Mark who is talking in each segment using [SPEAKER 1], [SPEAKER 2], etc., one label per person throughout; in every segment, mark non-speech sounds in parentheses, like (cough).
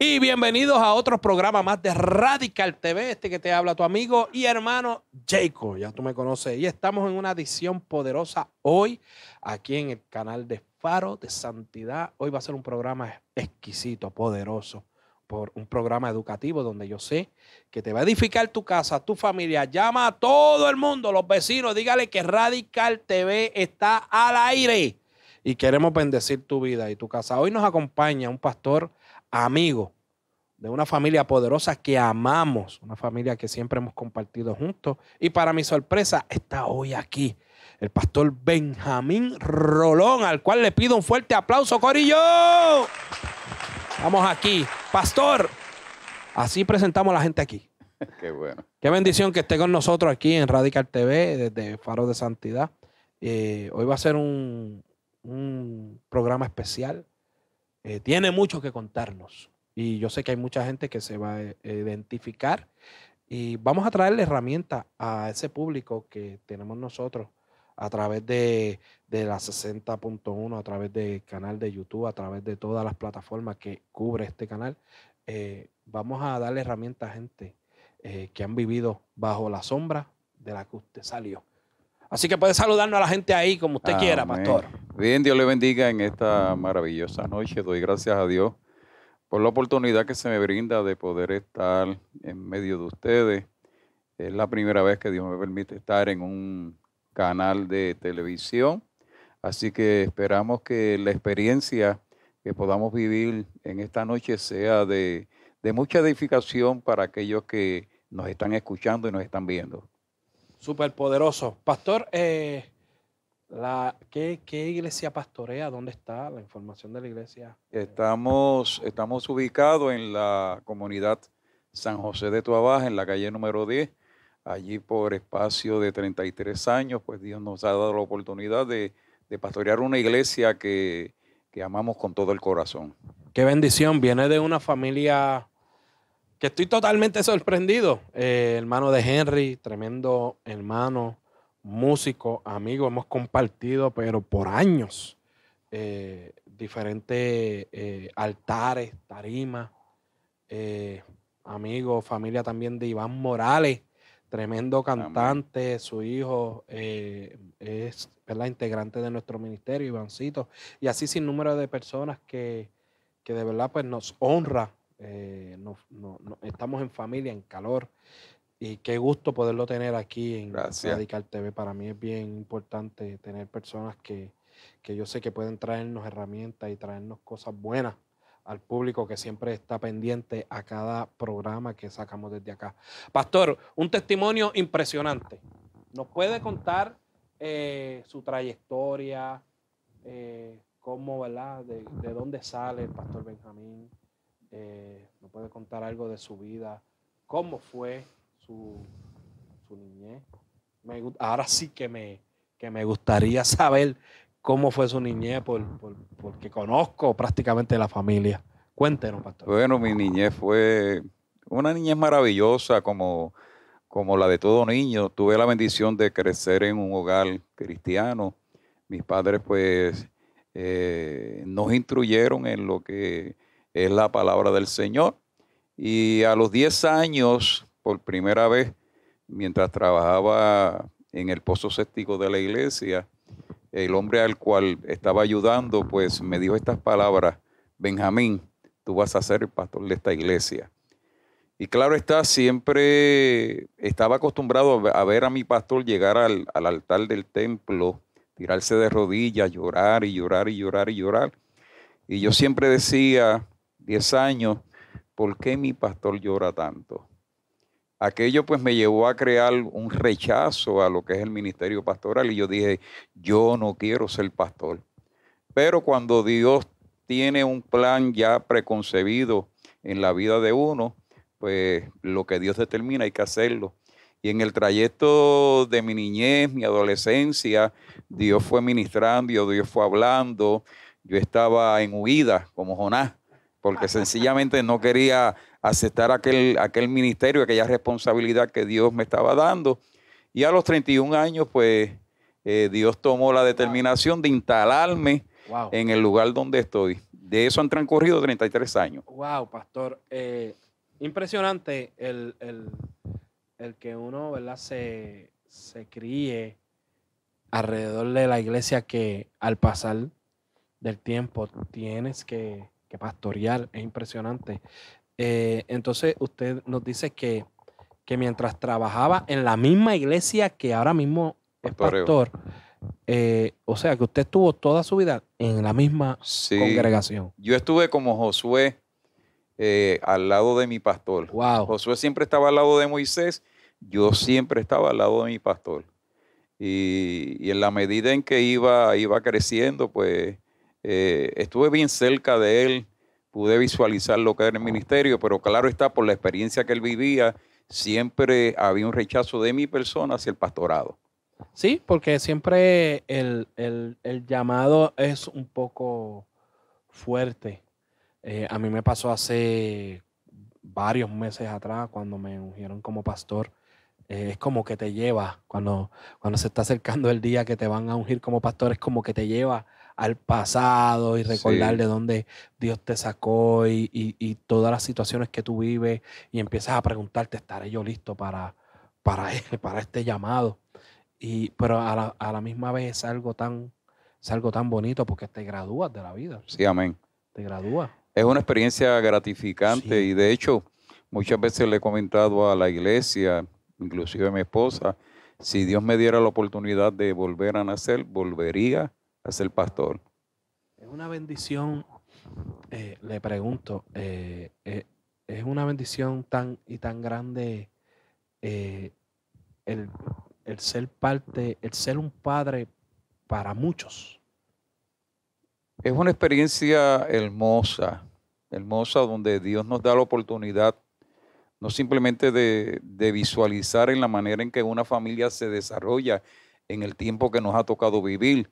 [SPEAKER 1] Y bienvenidos a otro programa más de Radical TV, este que te habla tu amigo y hermano Jacob, ya tú me conoces. Y estamos en una edición poderosa hoy aquí en el canal de Faro de Santidad. Hoy va a ser un programa exquisito, poderoso, por un programa educativo donde yo sé que te va a edificar tu casa, tu familia. Llama a todo el mundo, los vecinos, dígale que Radical TV está al aire y queremos bendecir tu vida y tu casa. Hoy nos acompaña un pastor amigo, de una familia poderosa que amamos, una familia que siempre hemos compartido juntos. Y para mi sorpresa, está hoy aquí el pastor Benjamín Rolón, al cual le pido un fuerte aplauso, Corillo. Vamos aquí, pastor. Así presentamos a la gente aquí.
[SPEAKER 2] (laughs) Qué bueno.
[SPEAKER 1] Qué bendición que esté con nosotros aquí en Radical TV, desde Faro de Santidad. Eh, hoy va a ser un, programa especial. Eh, tiene mucho que contarnos. Y yo sé que hay mucha gente que se va a eh, identificar y vamos a traerle herramientas a ese público que tenemos nosotros a través de, de la 60.1, a través del canal de YouTube, a través de todas las plataformas que cubre este canal. Eh, vamos a darle herramientas a gente eh, que han vivido bajo la sombra de la que usted salió. Así que puede saludarnos a la gente ahí como usted quiera, pastor.
[SPEAKER 2] Bien, Dios le bendiga en esta maravillosa noche. Doy gracias a Dios por la oportunidad que se me brinda de poder estar en medio de ustedes. Es la primera vez que Dios me permite estar en un canal de televisión, así que esperamos que la experiencia que podamos vivir en esta noche sea de, mucha edificación para aquellos que nos están escuchando y nos están viendo.
[SPEAKER 1] Súper poderoso. Pastor, eh, la, ¿qué, iglesia pastorea? ¿Dónde está la información de la iglesia?
[SPEAKER 2] Estamos, estamos ubicados en la comunidad San José de Tuabaja, en la calle número 10. Allí por espacio de 33 años, pues Dios nos ha dado la oportunidad de, de pastorear una iglesia que, que amamos con todo el corazón.
[SPEAKER 1] Qué bendición, viene de una familia que estoy totalmente sorprendido. Eh, hermano de Henry, tremendo hermano músico amigo hemos compartido, pero por años, eh, diferentes eh, altares, tarimas, eh, amigos, familia también de Iván Morales, tremendo cantante, su hijo es la integrante de nuestro ministerio, Ivancito, y así sin número de personas que, que de verdad pues, nos honra. no, no, estamos en familia, en calor. Y qué gusto poderlo tener aquí en Radical TV. Para mí es bien importante tener personas que, yo sé que pueden traernos herramientas y traernos cosas buenas al público que siempre está pendiente a cada programa que sacamos desde acá. Pastor, un testimonio impresionante. ¿Nos puede contar eh, su trayectoria? Eh, ¿Cómo, verdad? De, dónde sale el pastor Benjamín? Eh, ¿Nos puede contar algo de su vida? ¿Cómo fue? su, niñez. Me, ahora sí que me, me gustaría (laughs) saber cómo fue su niñez, porque conozco prácticamente la familia. Cuéntenos, pastor.
[SPEAKER 2] Bueno, mi niñez fue una niñez maravillosa, como, como la de todo niño. Tuve la bendición de crecer en un hogar cristiano. Mis padres, pues, eh, nos instruyeron en lo que es la palabra del Señor. Y a los 10 años por primera vez mientras trabajaba en el pozo séptico de la iglesia. El hombre al cual estaba ayudando, pues me dijo estas palabras, Benjamín, tú vas a ser el pastor de esta iglesia. Y claro está, siempre estaba acostumbrado a ver a mi pastor llegar al, al, altar del templo, tirarse de rodillas, llorar y llorar y llorar y llorar. Y yo siempre decía, 10 años, ¿por qué mi pastor llora tanto? aquello pues me llevó a crear un rechazo a lo que es el ministerio pastoral y yo dije, yo no quiero ser pastor. Pero cuando Dios tiene un plan ya preconcebido en la vida de uno, pues lo que Dios determina hay que hacerlo. Y en el trayecto de mi niñez, mi adolescencia, Dios fue ministrando, Dios fue hablando. Yo estaba en huida como Jonás, porque sencillamente no quería aceptar aquel, aquel ministerio, aquella responsabilidad que Dios me estaba dando. Y a los 31 años, pues eh, Dios tomó la determinación de instalarme en el lugar donde estoy. De eso han transcurrido 33 años.
[SPEAKER 1] Wow, pastor. Eh, impresionante el, que uno ¿verdad? Se, se críe alrededor de la iglesia que al pasar del tiempo tienes que, que pastorear. Es impresionante. Eh, entonces usted nos dice que, que, mientras trabajaba en la misma iglesia que ahora mismo es pastor, eh, o sea que usted estuvo toda su vida en la misma congregación.
[SPEAKER 2] Yo estuve como Josué eh, al lado de mi pastor. Josué siempre estaba al lado de Moisés, yo siempre estaba al lado de mi pastor. Y, en la medida en que iba, iba creciendo, pues estuve bien cerca de él pude visualizar lo que era el ministerio, pero claro está, por la experiencia que él vivía, siempre había un rechazo de mi persona hacia el pastorado.
[SPEAKER 1] Sí, porque siempre el, llamado es un poco fuerte. Eh, a mí me pasó hace varios meses atrás cuando me ungieron como pastor. Eh, es como que te lleva, cuando, cuando se está acercando el día que te van a ungir como pastor, es como que te lleva al pasado y recordar de dónde Dios te sacó y, y, todas las situaciones que tú vives y empiezas a preguntarte, ¿estaré yo listo para, para, (laughs) para este llamado? Y, pero a la, misma vez es algo, tan, algo tan bonito porque te gradúas de la vida. Sí, amén. Te gradúas.
[SPEAKER 2] Es una experiencia gratificante y de hecho muchas veces le he comentado a la iglesia, inclusive a mi esposa, si Dios me diera la oportunidad de volver a nacer, volvería es el pastor.
[SPEAKER 1] Es una bendición, eh, le pregunto, eh, eh, es una bendición tan y tan grande el, ser parte, el ser un padre para muchos.
[SPEAKER 2] Es una experiencia hermosa, hermosa donde Dios nos da la oportunidad no simplemente de, visualizar en la manera en que una familia se desarrolla en el tiempo que nos ha tocado vivir,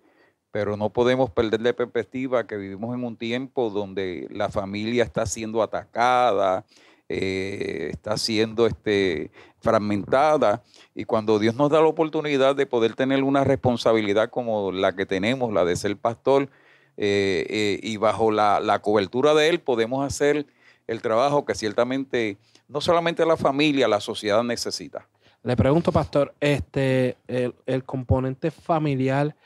[SPEAKER 2] pero no podemos perder de perspectiva que vivimos en un tiempo donde la familia está siendo atacada, eh, está siendo este, fragmentada y cuando Dios nos da la oportunidad de poder tener una responsabilidad como la que tenemos, la de ser pastor, eh, eh, y bajo la, cobertura de Él podemos hacer el trabajo que ciertamente no solamente la familia, la sociedad necesita.
[SPEAKER 1] Le pregunto, pastor, este, el componente familiar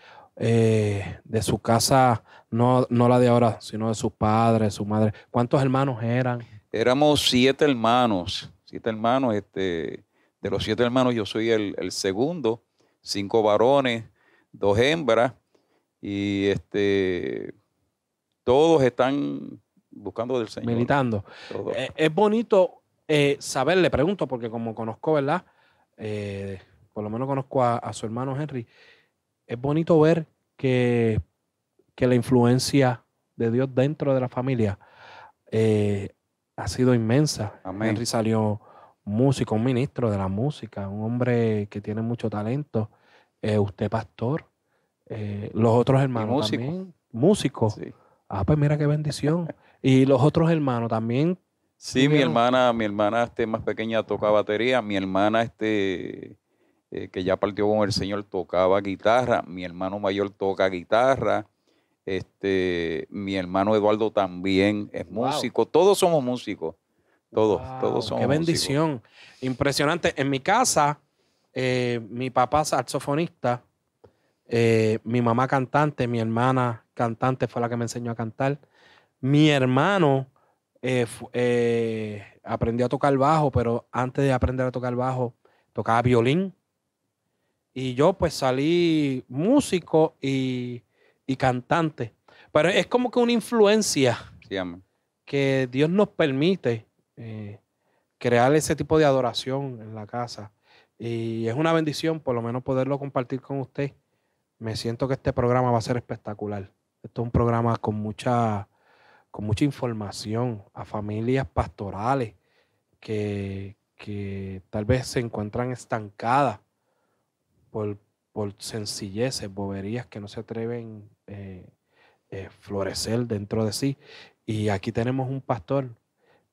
[SPEAKER 1] eh, de su casa, no, la de ahora, sino de sus padres, su madre. ¿Cuántos hermanos eran?
[SPEAKER 2] Éramos siete hermanos, siete hermanos. Este, de los siete hermanos yo soy el, segundo, cinco varones, dos hembras,
[SPEAKER 1] y este, todos están buscando del Señor. Militando. Eh, es bonito eh, saber, le pregunto, porque como conozco, ¿verdad? por lo menos conozco a su hermano Henry es bonito ver que, la influencia de Dios dentro de la familia eh, ha sido inmensa. Amén. Henry salió músico, un ministro de la música, un hombre que tiene mucho talento. Eh, usted pastor, eh, los otros hermanos músico. también. Músico. Ah, pues mira qué bendición. y los otros hermanos también.
[SPEAKER 2] Sí, mi hermana, mi hermana este, más pequeña toca batería, mi hermana este, eh, que ya partió con el Señor, tocaba guitarra, mi hermano mayor toca guitarra, este, mi hermano Eduardo también es músico, todos somos
[SPEAKER 1] músicos, todos, todos somos. Qué bendición, impresionante. En mi casa, eh, mi papá saxofonista, eh, mi mamá cantante, mi hermana cantante fue la que me enseñó a cantar, mi hermano aprendió a tocar bajo, pero antes de aprender a tocar bajo tocaba violín y yo pues salí músico y, cantante. Pero es como que una influencia que Dios nos permite eh, crear ese tipo de adoración en la casa. Y es una bendición por lo menos poderlo compartir con usted. Me siento que este programa va a ser espectacular. Esto es un programa con mucha, con mucha información a familias pastorales que, que tal vez se encuentran estancadas por, por sencilleces, boberías que no se atreven a eh, eh, florecer dentro de sí. Y aquí tenemos un pastor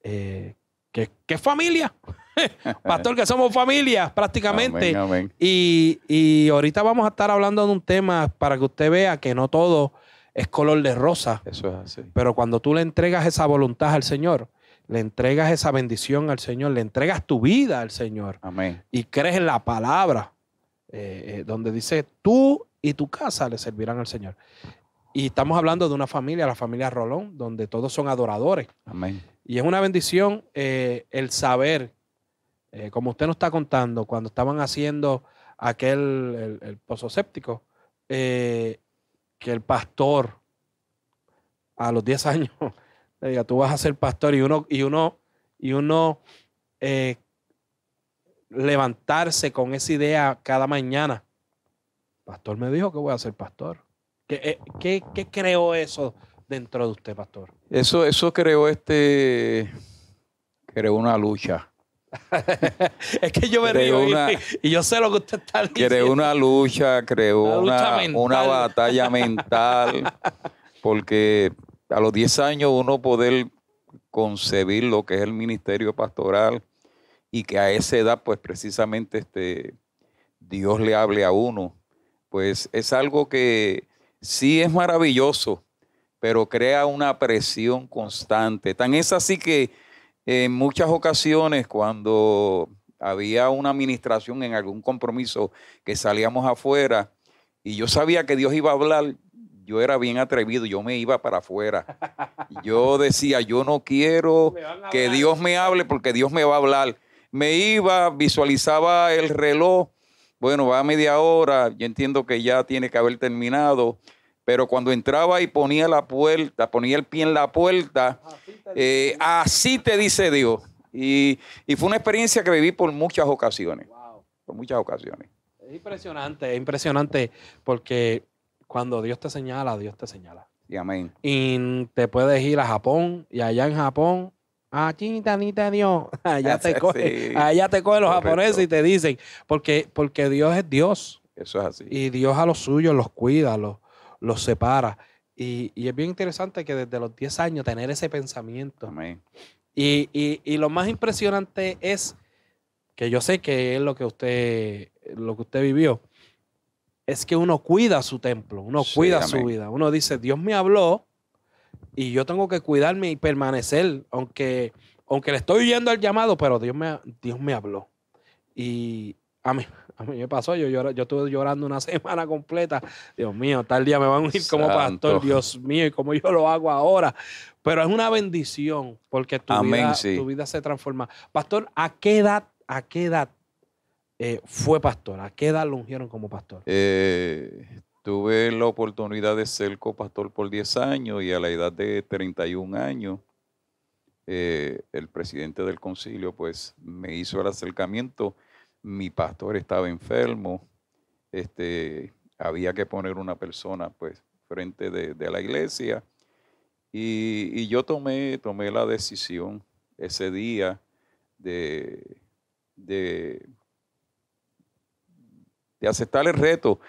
[SPEAKER 1] eh, que, es familia. (laughs) pastor, que somos familia prácticamente. Y, y, ahorita vamos a estar hablando de un tema para que usted vea que no todo es color de rosa. Eso es así. Pero cuando tú le entregas esa voluntad al Señor, le entregas esa bendición al Señor, le entregas tu vida al Señor. Amén. Y crees en la palabra eh, eh, donde dice, tú y tu casa le servirán al Señor. Y estamos hablando de una familia, la familia Rolón, donde todos son adoradores. Amén. Y es una bendición eh, el saber, como usted nos está contando, cuando estaban haciendo aquel, el, pozo séptico, que el pastor a los 10 (laughs) años le diga, tú vas a ser pastor y uno, y uno, y uno levantarse con esa idea cada mañana. Pastor me dijo que voy a ser pastor. ¿Qué, eh, creó eso dentro de usted, pastor?
[SPEAKER 2] Eso, eso creó este, creó una lucha. (laughs) es que yo me río y,
[SPEAKER 1] yo sé lo que usted está diciendo. Creó una
[SPEAKER 2] lucha, creó una, una batalla mental, porque a los 10 años uno poder concebir lo que es el ministerio pastoral y que a esa edad, pues precisamente este, Dios le hable a uno, pues es algo que sí es maravilloso, pero crea una presión constante. Tan es así que en muchas ocasiones cuando había una administración en algún compromiso que salíamos afuera y yo sabía que Dios iba a hablar, yo era bien atrevido, yo me iba para afuera. (laughs) Yo decía, yo no quiero que Dios me hable porque Dios me va a hablar me iba, visualizaba el reloj, bueno, va a media hora, yo entiendo que ya tiene que haber terminado, pero cuando entraba y ponía la puerta, ponía el pie en la puerta, así te, dice eh, Dios. Y, fue una experiencia que viví por muchas ocasiones, por muchas
[SPEAKER 1] ocasiones. Es impresionante, es impresionante, porque cuando Dios te señala, Dios te señala. Y amén. Y te puedes ir a Japón y allá en Japón Aquí ah, tanita Dios. Allá te (laughs) ah, cogen ah, los japoneses y te dicen, porque, porque Dios es Dios. Eso es así. Y Dios a los suyos los cuida, los, los separa. Y, y, es bien interesante que desde los 10 años tener ese pensamiento. Amén. Y, y, lo más impresionante es que yo sé que es lo que usted, lo que usted vivió, es que uno cuida su templo, uno cuida su vida. Uno dice, Dios me habló, y yo tengo que cuidarme y permanecer, aunque, aunque le estoy yendo el llamado, pero Dios me, Dios me habló. Y a mí, me pasó, yo, yo, estuve llorando una (laughs) semana completa. Dios mío, tal día me van a unir como pastor, Dios mío, y como yo lo hago ahora. Pero es una bendición porque tu, vida, tu vida se transforma. Pastor, ¿a qué edad, a qué edad eh, fue pastor? ¿A qué edad lo ungieron como pastor?
[SPEAKER 2] Eh, Tuve la oportunidad de ser copastor por 10 años y a la edad de 31 años, eh, el presidente del concilio pues me hizo el acercamiento. Mi pastor estaba enfermo, este, había que poner una persona pues frente de, la iglesia y, yo tomé, tomé la decisión ese día de aceptar el reto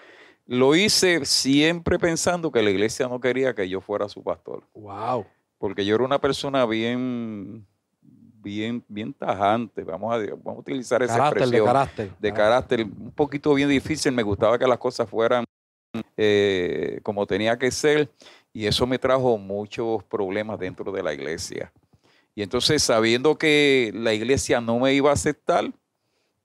[SPEAKER 2] lo hice siempre pensando que la iglesia no quería que yo fuera su pastor. Wow. Porque yo era una persona bien, bien, bien tajante. Vamos a, vamos a utilizar esa carácter, De carácter. De carácter, un poquito bien difícil. Me gustaba que las cosas fueran eh, como tenía que ser. Y eso me trajo muchos problemas dentro de la iglesia. Y entonces, sabiendo que la iglesia no me iba a aceptar,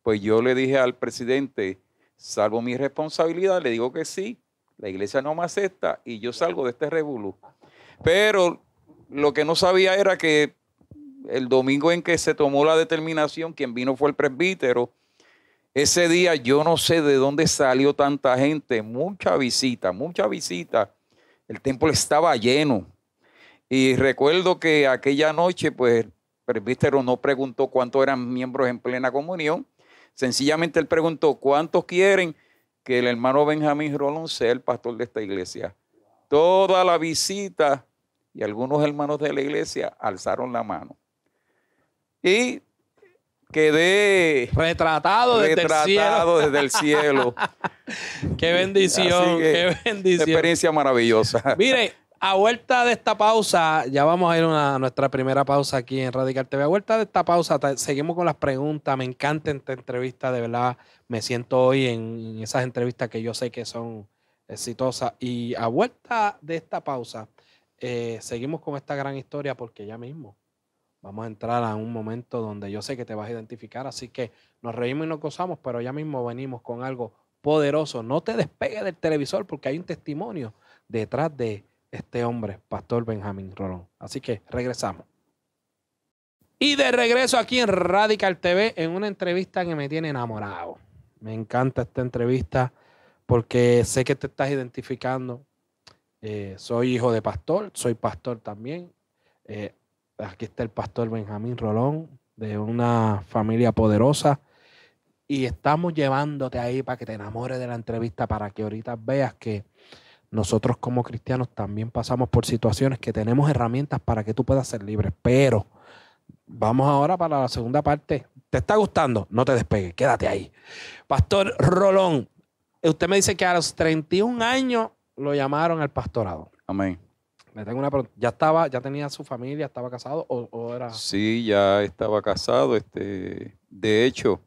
[SPEAKER 2] pues yo le dije al presidente, salvo mi responsabilidad, le digo que sí, la iglesia no me acepta y yo salgo de este revolú. Pero lo que no sabía era que el domingo en que se tomó la determinación, quien vino fue el presbítero. Ese día yo no sé de dónde salió tanta gente, mucha visita, mucha visita. El templo estaba lleno. Y recuerdo que aquella noche, pues, el presbítero no preguntó cuántos eran miembros en plena comunión. Sencillamente él preguntó, ¿cuántos quieren que el hermano Benjamín Rolón sea el pastor de esta iglesia? Toda la visita y algunos hermanos de la iglesia alzaron la mano. Y quedé retratado, desde el cielo. Desde el cielo. (laughs) qué bendición, qué bendición. Experiencia maravillosa.
[SPEAKER 1] Mire, a vuelta de esta pausa, ya vamos a ir a nuestra primera pausa aquí en Radical TV. A vuelta de esta pausa, seguimos con las preguntas. Me encanta esta entrevista, de verdad. Me siento hoy en esas entrevistas que yo sé que son exitosas. Y a vuelta de esta pausa, eh, seguimos con esta gran historia porque ya mismo vamos a entrar a un momento donde yo sé que te vas a identificar. Así que nos reímos y nos gozamos, pero ya mismo venimos con algo poderoso. No te despegues del televisor porque hay un testimonio detrás de este hombre, Pastor Benjamín Rolón. Así que regresamos. Y de regreso aquí en Radical TV, en una entrevista que me tiene enamorado. Me encanta esta entrevista porque sé que te estás identificando. Eh, soy hijo de pastor, soy pastor también. Eh, aquí está el pastor Benjamín Rolón, de una familia poderosa. Y estamos llevándote ahí para que te enamores de la entrevista, para que ahorita veas que nosotros como cristianos también pasamos por situaciones que tenemos herramientas para que tú puedas ser libre. Pero vamos ahora para la segunda parte. ¿Te está gustando? No te despegues, quédate ahí. Pastor Rolón, eh, usted me dice que a los 31 años lo llamaron al pastorado. Amén. Me tengo una pregunta. ¿Ya estaba, ya tenía su familia, estaba casado o, era?
[SPEAKER 2] Sí, ya estaba casado. Este, de hecho,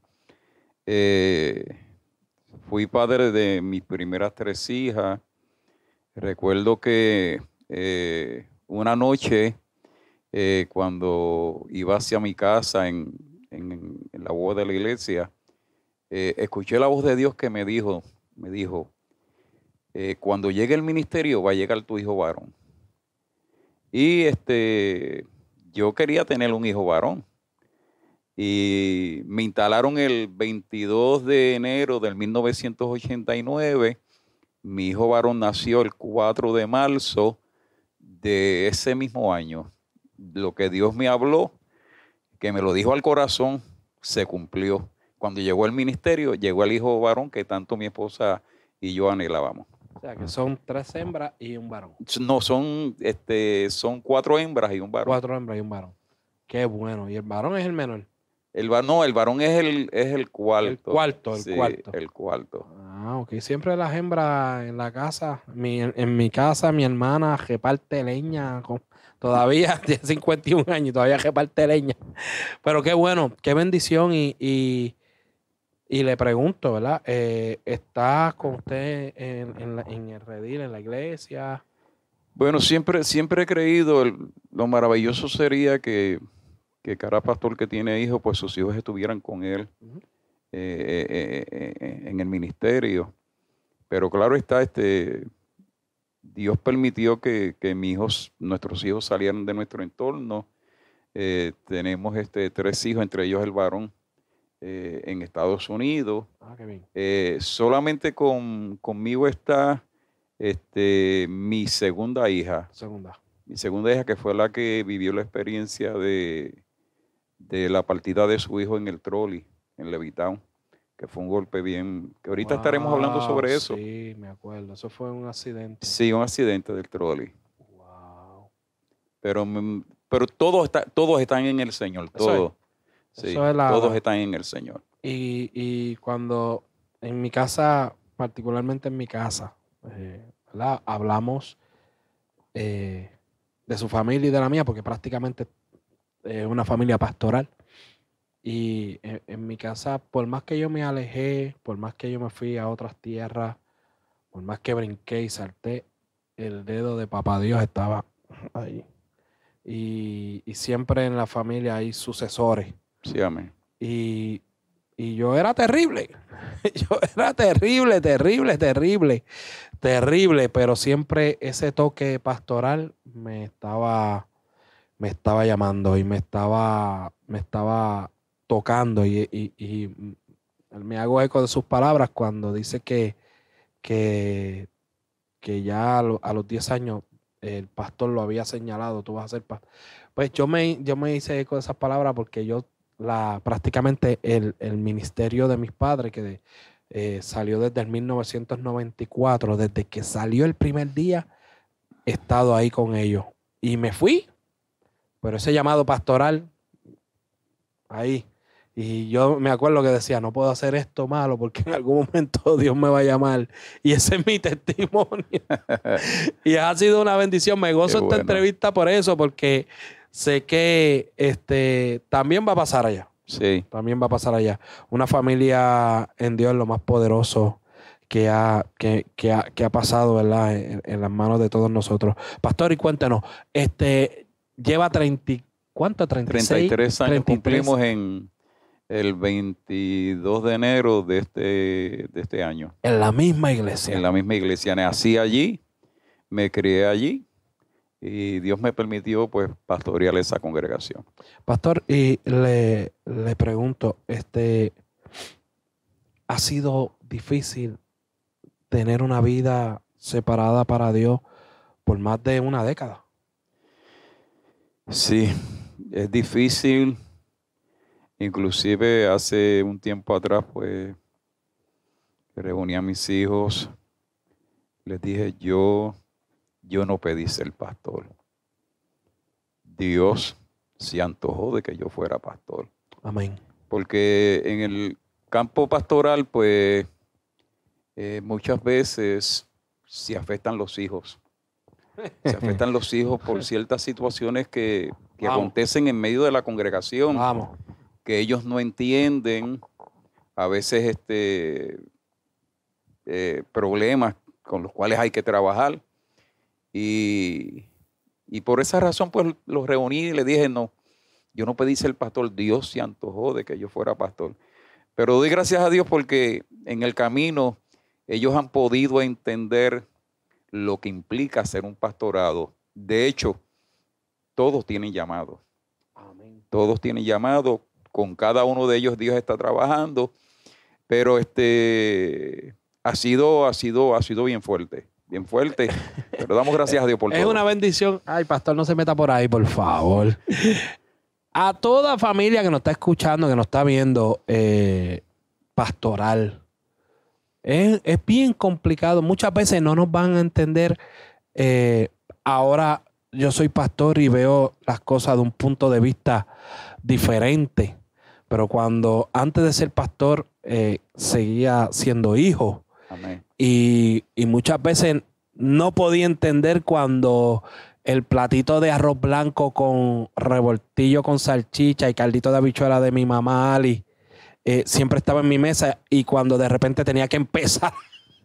[SPEAKER 2] eh, fui padre de mis primeras tres hijas. Recuerdo que eh, una noche, eh, cuando iba hacia mi casa en, la voz de la iglesia, eh, escuché la voz de Dios que me dijo, me dijo, cuando llegue el ministerio va a llegar tu hijo varón. Y este, yo quería tener un hijo varón. Y me instalaron el 22 de enero del 1989 mi hijo varón nació el 4 de marzo de ese mismo año. Lo que Dios me habló, que me lo dijo al corazón, se cumplió. Cuando llegó el ministerio, llegó el hijo varón que tanto mi esposa y yo anhelábamos.
[SPEAKER 1] O sea, que son tres hembras y un varón.
[SPEAKER 2] No, son, este, son cuatro hembras y un varón. Cuatro
[SPEAKER 1] hembras y un varón. Qué bueno. Y el varón es el menor.
[SPEAKER 2] El, no, el varón es el, es el cuarto. El cuarto, el cuarto.
[SPEAKER 1] El cuarto. Ah, ok. Siempre las hembras en la casa, en, mi casa, mi hermana reparte leña. todavía (laughs) tiene 51 años y todavía reparte leña. Pero qué bueno, qué bendición. Y, y, le pregunto, ¿verdad? Eh, ¿Está con usted en, el redil, en la iglesia?
[SPEAKER 2] Bueno, siempre, siempre he creído, lo maravilloso sería que que cada pastor que tiene hijos, pues sus hijos estuvieran con él eh, eh, eh, en el ministerio. Pero claro está, este, Dios permitió que, que mis hijos, nuestros hijos salieran de nuestro entorno. tenemos este, tres hijos, entre ellos el varón, en Estados Unidos. Ah, solamente conmigo está este, mi segunda hija. Segunda. Mi segunda hija que fue la que vivió la experiencia de, de la partida de su hijo en el trolley, en Levitown, que fue un golpe bien, que ahorita estaremos hablando sobre eso.
[SPEAKER 1] Sí, me acuerdo, eso fue un accidente.
[SPEAKER 2] Sí, un accidente del trolley. Wow. Pero, mm, pero todos, todos están en el Señor, todos.
[SPEAKER 1] todos están en el Señor. Y, cuando en mi casa, particularmente en mi casa, eh, hablamos eh, de su familia y de la mía, porque prácticamente una familia pastoral. Y eh, en, mi casa, por más que yo me alejé, por más que yo me fui a otras tierras, por más que brinqué y salté, el dedo de papá Dios estaba ahí. Y, siempre en la familia hay sucesores. Sí, amén. Y, y yo era terrible. (laughs) yo era terrible, terrible, terrible, terrible, pero siempre ese toque pastoral me estaba me estaba llamando y me estaba, me estaba tocando y, me hago eco de sus palabras cuando dice que, que, ya a, los 10 años el pastor lo había señalado, tú vas a ser pastor. Pues yo me, yo me hice eco de esas palabras porque yo la, prácticamente el, ministerio de mis padres, que eh, salió desde el 1994, desde que salió el primer día, he estado ahí con ellos. Y me fui pero ese llamado pastoral, ahí. Y yo me acuerdo que decía, no puedo hacer esto malo porque en algún momento (laughs) Dios me va a llamar. Y ese es mi testimonio. (laughs) y ha sido una bendición. Me gozo esta entrevista por eso, porque sé que este, también va a pasar allá. Sí. También va a pasar allá. Una familia en Dios lo más poderoso que ha, que, pasado En, las manos de todos nosotros. Pastor, y cuéntanos, este, lleva 30, ¿cuánto? 33 años cumplimos
[SPEAKER 2] en el 22 de enero de este, de este año.
[SPEAKER 1] En la misma iglesia.
[SPEAKER 2] En la misma iglesia. Nací allí, me crié allí y Dios me permitió pues pastorear esa congregación.
[SPEAKER 1] Pastor, y le, le pregunto, este, ¿ha sido difícil tener una vida separada para Dios por más de una década?
[SPEAKER 2] Sí, es difícil. Inclusive hace un tiempo atrás, pues, reuní a mis hijos. Les dije, yo, yo no pedí ser pastor. Dios se antojó de que yo fuera pastor. Amén. Porque en el campo pastoral, pues, eh, muchas veces se afectan los hijos se afectan los hijos por ciertas situaciones que, acontecen en medio de la congregación, que ellos no entienden, a veces este, eh, problemas con los cuales hay que trabajar. Y, por esa razón, pues los reuní y le dije, no, yo no pedí ser pastor, Dios se antojó de que yo fuera pastor. Pero doy gracias a Dios porque en el camino ellos han podido entender lo que implica ser un pastorado. De hecho, todos tienen llamado. Todos tienen llamado. Con cada uno de ellos Dios está trabajando. Pero este ha sido, ha sido, ha sido bien fuerte. Bien fuerte. Pero damos gracias a
[SPEAKER 1] Dios por todo. Es una bendición. Ay, pastor, no se meta por ahí, por favor. A toda familia que nos está escuchando, que nos está viendo, eh, pastoral es, bien complicado. Muchas veces no nos van a entender. Eh, ahora yo soy pastor y veo las cosas de un punto de vista diferente. Pero cuando antes de ser pastor eh, seguía siendo hijo. Y, y muchas veces no podía entender cuando el platito de arroz blanco con revoltillo con salchicha y caldito de habichuela de mi mamá Ali eh, siempre estaba en mi mesa y cuando de repente tenía que empezar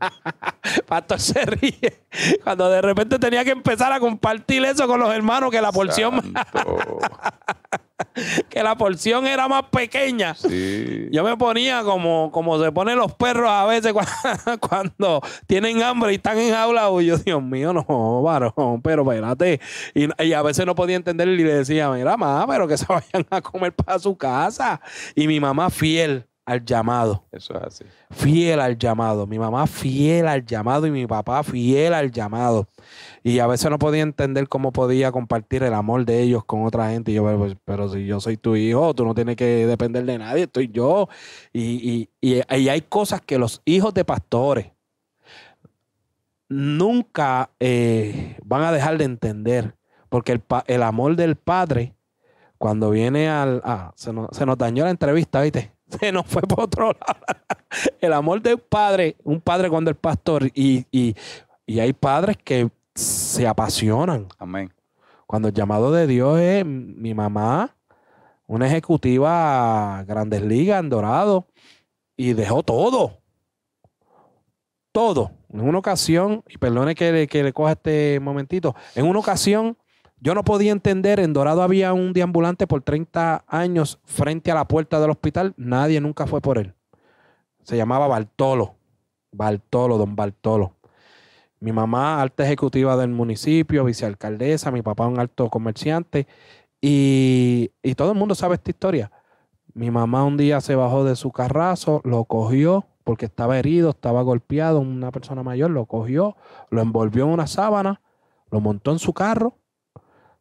[SPEAKER 1] (laughs) Pastor se ríe. Cuando de repente tenía que empezar a compartir eso con los hermanos, que la porción. (laughs) que la porción era más pequeña. Sí. Yo me ponía como, como se ponen los perros a veces (laughs) cuando, tienen hambre y están en aula. Y yo, Dios mío, no, varón, pero espérate. Y, y, a veces no podía entender y le decía, mira, mamá, pero que se vayan a comer para su casa. Y mi mamá fiel al llamado. Eso es así. Fiel al llamado. Mi mamá fiel al llamado y mi papá fiel al llamado. Y a veces no podía entender cómo podía compartir el amor de ellos con otra gente. yo, pues, pero, si yo soy tu hijo, tú no tienes que depender de nadie, estoy yo. Y, y, hay cosas que los hijos de pastores nunca eh, van a dejar de entender. Porque el, amor del padre, cuando viene al... Ah, se nos, se nos dañó la entrevista, ¿viste? no (laughs) no fue por otro lado. (laughs) El amor de un padre, un padre cuando el pastor, y, hay padres que se apasionan. Amén. Cuando el llamado de Dios es mi mamá, una ejecutiva Grandes Ligas en Dorado, y dejó todo. Todo. En una ocasión, y perdone que que le coja este momentito, en una ocasión yo no podía entender, en Dorado había un deambulante por 30 años frente a la puerta del hospital, nadie nunca fue por él. Se llamaba Bartolo, Bartolo, don Bartolo. Mi mamá, alta ejecutiva del municipio, vicealcaldesa, mi papá, un alto comerciante, y, y todo el mundo sabe esta historia. Mi mamá un día se bajó de su carrazo, lo cogió porque estaba herido, estaba golpeado, una persona mayor lo cogió, lo envolvió en una sábana, lo montó en su carro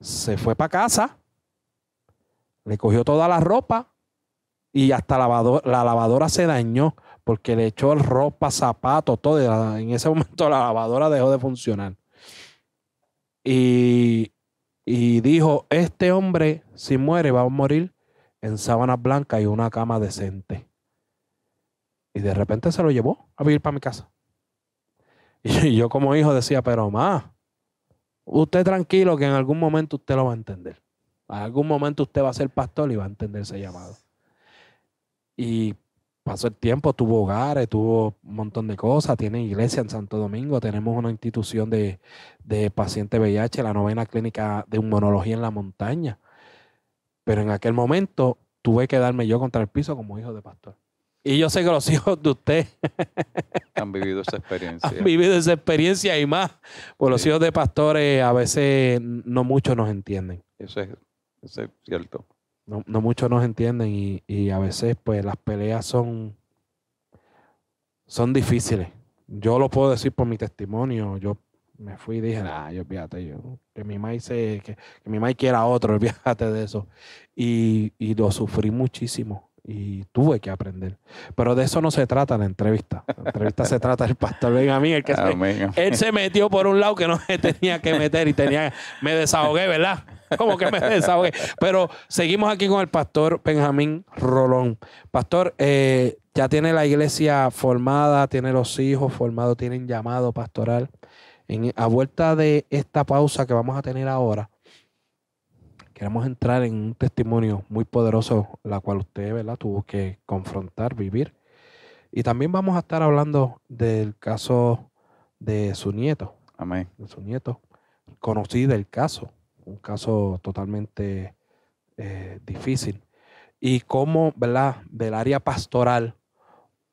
[SPEAKER 1] se fue para casa, le cogió toda la ropa y hasta la lavadora se dañó porque le echó ropa, zapatos, todo. en ese (laughs) momento la lavadora dejó de funcionar. Y, y dijo, este hombre si muere va a morir en sábanas blancas y una cama decente. Y de repente se lo llevó a vivir para mi casa. (laughs) Y yo como hijo decía, pero más, Usted tranquilo que en algún momento usted lo va a entender. En algún momento usted va a ser pastor y va a entender ese llamado. Y pasó el tiempo, tuvo hogares, tuvo un montón de cosas, tiene iglesia en Santo Domingo, tenemos una institución de, de paciente VIH, la novena clínica de inmunología en la montaña. Pero en aquel momento tuve que darme yo contra el piso como hijo de pastor. Y yo sé que los (laughs) hijos de usted han vivido esa experiencia. han vivido esa experiencia y más. Pues los hijos de pastores a veces no muchos nos entienden.
[SPEAKER 2] Eso es, eso es cierto.
[SPEAKER 1] No, muchos nos entienden y, y, a veces pues las peleas son, son difíciles. Yo lo puedo decir por mi testimonio. Yo me fui y dije, ah, yo que mi mamá que, que mi quiera otro, fíjate (laughs) de eso. y lo sufrí muchísimo y tuve que aprender. Pero de eso no se trata la entrevista. La entrevista se trata del pastor Benjamín, el que se, él se metió por un lado que no se tenía que meter y tenía, me desahogué, ¿verdad? Como que me desahogué. Pero seguimos aquí con el pastor Benjamín Rolón. Pastor, eh, ya tiene la iglesia formada, tiene los hijos formados, tienen llamado pastoral. a vuelta de esta pausa que vamos a tener ahora, queremos entrar en un testimonio muy poderoso, la cual usted ¿verdad? tuvo que confrontar, vivir. Y también vamos a estar hablando del caso de su nieto. Amén. De su nieto. Conocí del caso, un caso totalmente eh, difícil. Y cómo, ¿verdad? Del área pastoral,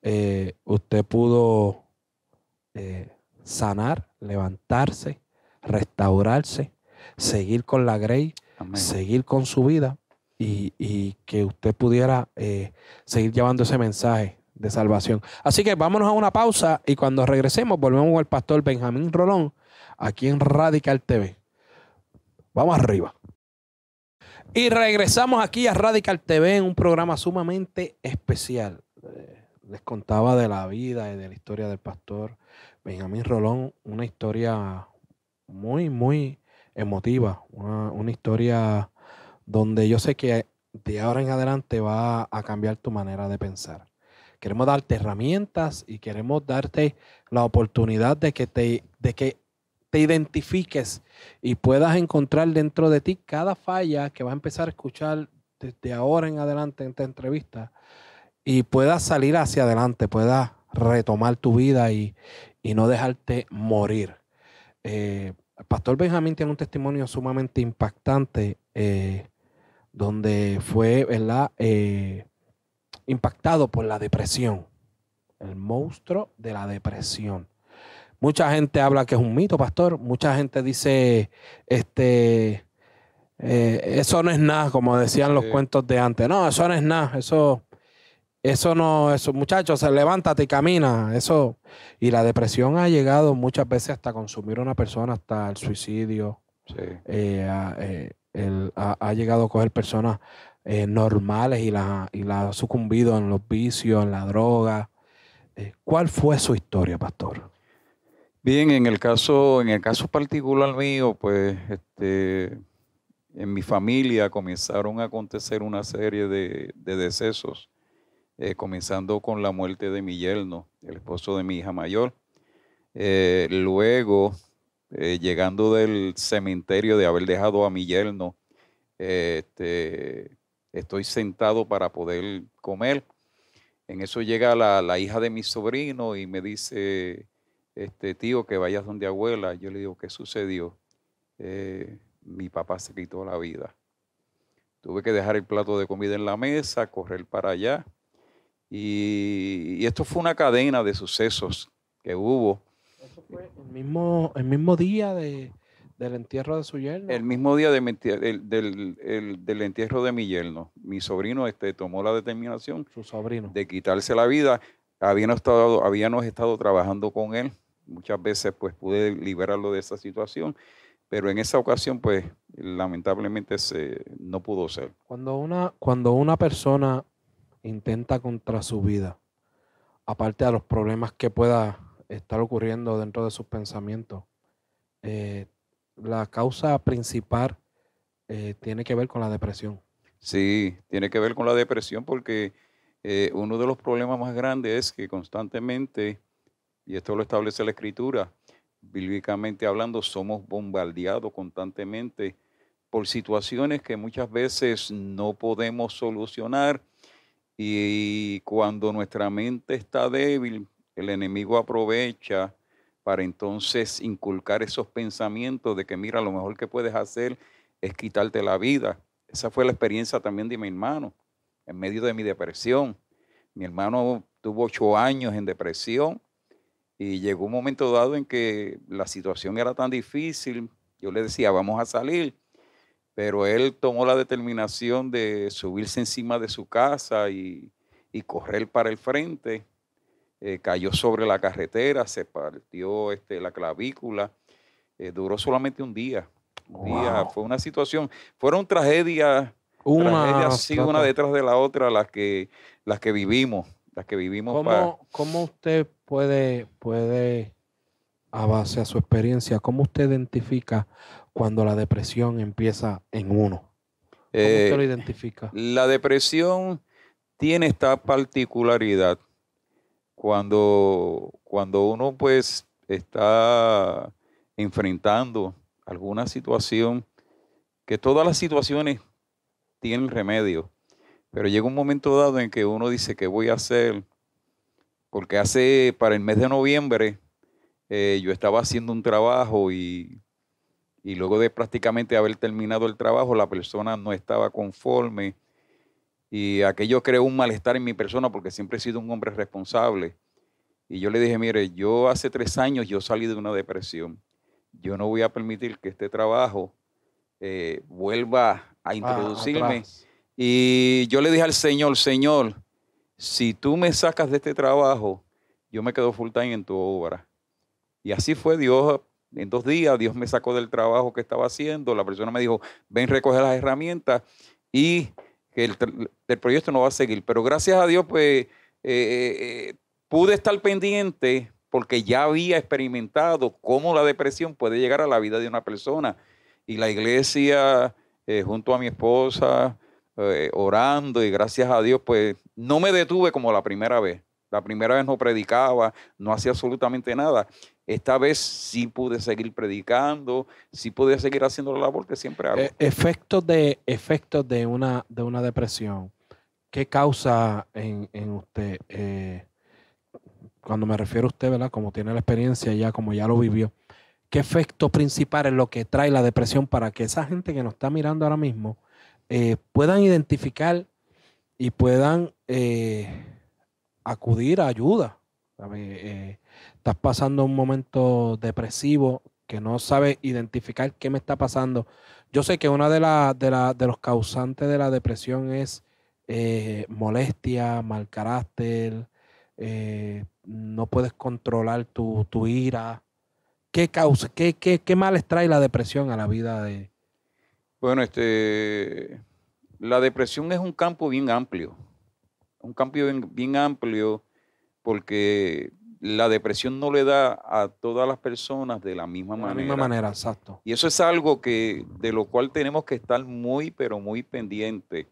[SPEAKER 1] eh, usted pudo eh, sanar, levantarse, restaurarse, seguir con la grey seguir con su vida y, que usted pudiera eh, seguir llevando ese mensaje de salvación. Así que vámonos a una pausa y cuando regresemos volvemos al pastor Benjamín Rolón aquí en Radical TV. Vamos arriba. Y regresamos aquí a Radical TV en un programa sumamente especial. Eh, les contaba de la vida y de la historia del pastor Benjamín Rolón, una historia muy, muy emotiva, una, historia donde yo sé que de ahora en adelante va a cambiar tu manera de pensar. Queremos darte herramientas y queremos darte la oportunidad de que te, de que te identifiques y puedas encontrar dentro de ti cada falla que vas a empezar a escuchar desde ahora en adelante en esta entrevista y puedas salir hacia adelante, puedas retomar tu vida y, no dejarte morir. Eh, pastor Benjamín tiene un testimonio sumamente impactante, eh, donde fue eh, impactado por la depresión, el monstruo de la depresión. Mucha gente habla que es un mito, pastor. Mucha gente dice, este, eh, eso no es nada, como decían los cuentos de antes. No, eso no es nada, eso eso no, eso, muchachos, levántate y camina. Eso. Y la depresión ha llegado muchas veces hasta consumir a una persona, hasta el suicidio. Eh, eh, ha, llegado a coger personas eh, normales y la, y la ha sucumbido en los vicios, en la droga. ¿Cuál fue su historia, pastor?
[SPEAKER 2] Bien, en el caso, en el caso particular mío, pues, este, en mi familia comenzaron a acontecer una serie de, de decesos eh, comenzando con la muerte de mi yerno, el esposo de mi hija mayor. Eh, luego, eh, llegando del cementerio de haber dejado a mi yerno, este, estoy sentado para poder comer. En eso llega la, hija de mi sobrino y me dice, este tío, que vayas donde abuela. Yo le digo, ¿qué sucedió? mi papá se quitó la vida. Tuve que dejar el plato de comida en la mesa, correr para allá. Y, esto fue una cadena de sucesos que hubo.
[SPEAKER 1] Eso fue el mismo, el mismo día del entierro de su yerno.
[SPEAKER 2] El mismo día de, del, entierro de mi yerno. Mi sobrino este, tomó la determinación su sobrino. de quitarse la vida. Habíamos estado, estado trabajando con él. Muchas veces pues pude liberarlo de esa situación pero en esa ocasión, pues lamentablemente se, no pudo ser.
[SPEAKER 1] Cuando una, cuando una persona intenta contra su vida, aparte de los problemas que pueda estar ocurriendo dentro de sus pensamientos. Eh, la causa principal eh, tiene que ver con la depresión.
[SPEAKER 2] Sí, tiene que ver con la depresión porque eh, uno de los problemas más grandes es que constantemente, y esto lo establece la escritura, bíblicamente hablando, somos bombardeados constantemente por situaciones que muchas veces no podemos solucionar y cuando nuestra mente está débil, el enemigo aprovecha para entonces inculcar esos pensamientos de que mira, lo mejor que puedes hacer es quitarte la vida. Esa fue la experiencia también de mi hermano en medio de mi depresión. Mi hermano tuvo ocho años en depresión y llegó un momento dado en que la situación era tan difícil, yo le decía, vamos a salir pero él tomó la determinación de subirse encima de su casa y, correr para el frente. Eh, cayó sobre la carretera, se partió este, la clavícula. Eh, duró solamente un día. día. Fue una situación, fueron tragedias, una, tragedias una detrás de la otra las que, las que vivimos. Las que vivimos
[SPEAKER 1] ¿Cómo, usted puede, puede, a base a su experiencia, cómo usted identifica cuando la depresión empieza en uno? ¿Cómo lo eh, identifica?
[SPEAKER 2] La depresión tiene esta particularidad cuando, cuando uno pues está enfrentando alguna situación, que todas las situaciones tienen remedio, pero llega un momento dado en que uno dice, ¿qué voy a hacer? Porque hace, para el mes de noviembre, eh, yo estaba haciendo un trabajo y y luego de prácticamente haber terminado el trabajo, la persona no estaba conforme y aquello creó un malestar en mi persona porque siempre he sido un hombre responsable. Y yo le dije, mire, yo hace tres años yo salí de una depresión. Yo no voy a permitir que este trabajo eh, vuelva a ah, introducirme. y yo le dije al Señor, Señor, si tú me sacas de este trabajo, yo me quedo full time en tu obra. Y así fue, Dios en dos días Dios me sacó del trabajo que estaba haciendo, la persona me dijo, ven recoger las herramientas y que el, proyecto no va a seguir. Pero gracias a Dios, pues eh, eh, pude estar pendiente porque ya había experimentado cómo la depresión puede llegar a la vida de una persona. Y la iglesia, eh, junto a mi esposa, orando y gracias a Dios, pues no me detuve como la primera vez. La primera vez no predicaba, no hacía absolutamente nada. Esta vez sí pude seguir predicando, sí pude seguir haciendo la labor que siempre hago. E,
[SPEAKER 1] efectos de, efectos de, una, de una depresión. ¿Qué causa en, usted? Eh, cuando me refiero a usted, ¿verdad? Como tiene la experiencia ya, como ya lo vivió. ¿Qué efecto principal es lo que trae la depresión para que esa gente que nos está mirando ahora mismo eh, puedan identificar y puedan eh, acudir a ayuda? Eh, estás pasando un momento depresivo que no sabes identificar qué me está pasando. Yo sé que una de, de, los causantes de la depresión es eh, molestia, mal carácter, eh, no puedes controlar tu, ira. ¿Qué, causa, qué, qué, qué males trae la depresión a la vida de...?
[SPEAKER 2] Bueno, este, la depresión es un campo bien amplio, un campo bien, bien amplio porque la depresión no le da a todas las personas de la misma manera. De la misma
[SPEAKER 1] manera, exacto.
[SPEAKER 2] Y eso es algo que, de lo cual tenemos que estar muy, pero muy pendiente.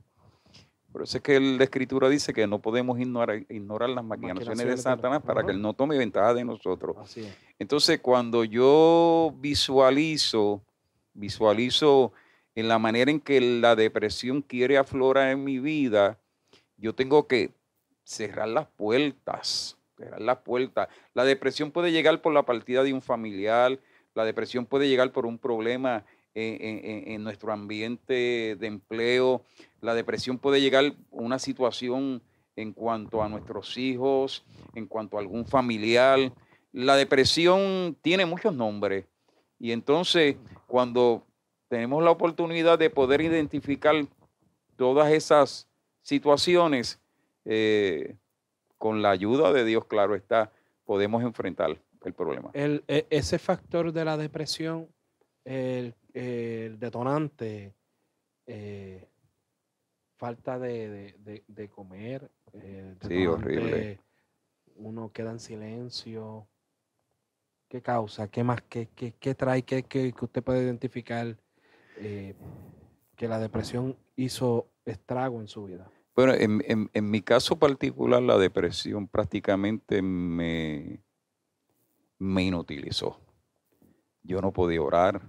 [SPEAKER 2] Por eso es que la escritura dice que no podemos ignorar, las maquinaciones de Satanás para que él no tome ventaja de nosotros. Entonces, cuando yo visualizo, visualizo en la manera en que la depresión quiere aflorar en mi vida, yo tengo que cerrar las puertas, cerrar las puertas. La depresión puede llegar por la partida de un familiar, la depresión puede llegar por un problema en, nuestro ambiente de empleo, la depresión puede llegar por una situación en cuanto a nuestros hijos, en cuanto a algún familiar. La depresión tiene muchos nombres y entonces cuando tenemos la oportunidad de poder identificar todas esas situaciones, eh, con la ayuda de Dios, claro está, podemos enfrentar el problema.
[SPEAKER 1] El, e, ese factor de la depresión, el, detonante, eh, falta de, de, de, comer, eh, horrible. uno queda en silencio. ¿Qué causa? ¿Qué más? ¿Qué, qué, trae? ¿Qué, usted puede identificar que la depresión hizo estrago en su vida?
[SPEAKER 2] Bueno, en, mi caso particular, la depresión prácticamente me, me inutilizó. Yo no podía orar,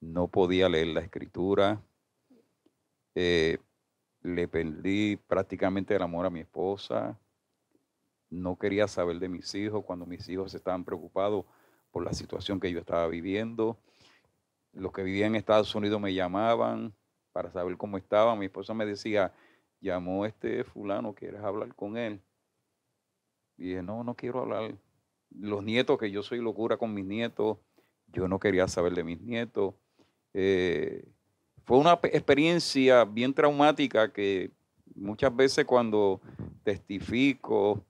[SPEAKER 2] no podía leer la escritura, eh, le perdí prácticamente el amor a mi esposa, no quería saber de mis hijos cuando mis hijos estaban preocupados por la situación que yo estaba viviendo. Los que vivían en Estados Unidos me llamaban para saber cómo estaba. Mi esposa me decía, llamó este fulano, ¿quieres hablar con él? Y dije, no, no quiero hablar. Los nietos, que yo soy locura con mis nietos, yo no quería saber de mis nietos. Eh, fue una experiencia bien traumática que muchas veces cuando testifico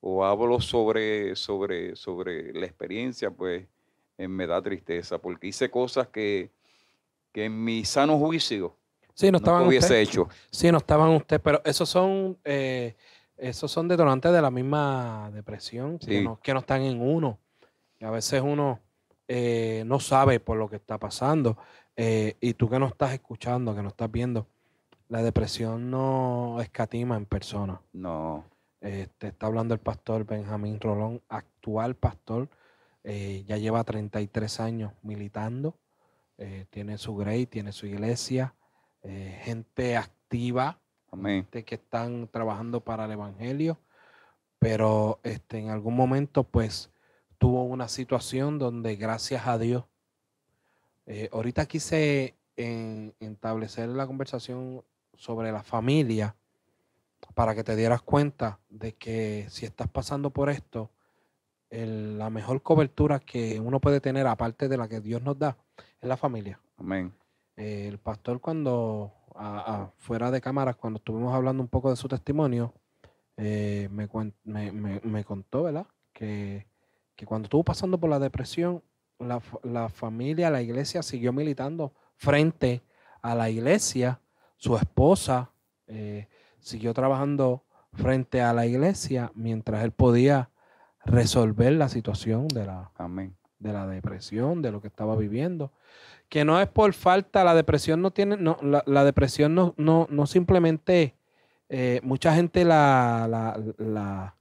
[SPEAKER 2] o hablo sobre, sobre, sobre la experiencia, pues eh, me da tristeza, porque hice cosas que, que en mi sano juicio
[SPEAKER 1] Sí, no estaban ustedes hubiese Sí, no estaban usted, pero esos son eh, esos son detonantes de la misma depresión que, no, están en uno. a veces uno eh, no sabe por lo que está pasando. Eh, y tú que no estás escuchando, que no estás viendo, la depresión no escatima en persona. No. Te este, está hablando el pastor Benjamín Rolón, actual pastor. ya lleva 33 años militando. tiene su grey, tiene su iglesia. Eh, gente activa, gente que están trabajando para el Evangelio, pero este, en algún momento pues tuvo una situación donde gracias a Dios, eh, ahorita quise en, establecer la conversación sobre la familia para que te dieras cuenta de que si estás pasando por esto, la mejor cobertura que uno puede tener, aparte de la que Dios nos da, es la familia. Amén el pastor cuando, fuera de cámaras, cuando estuvimos hablando un poco de su testimonio, eh, me, contó, ¿verdad? Que, cuando estuvo pasando por la depresión, la, familia, la iglesia siguió militando frente a la iglesia, su esposa eh, siguió trabajando frente a la iglesia mientras él podía resolver la situación de la, de la depresión, de lo que estaba viviendo que no es por falta, la depresión no tiene, no, la, la depresión no, no, no simplemente, eh, mucha gente la, la, la,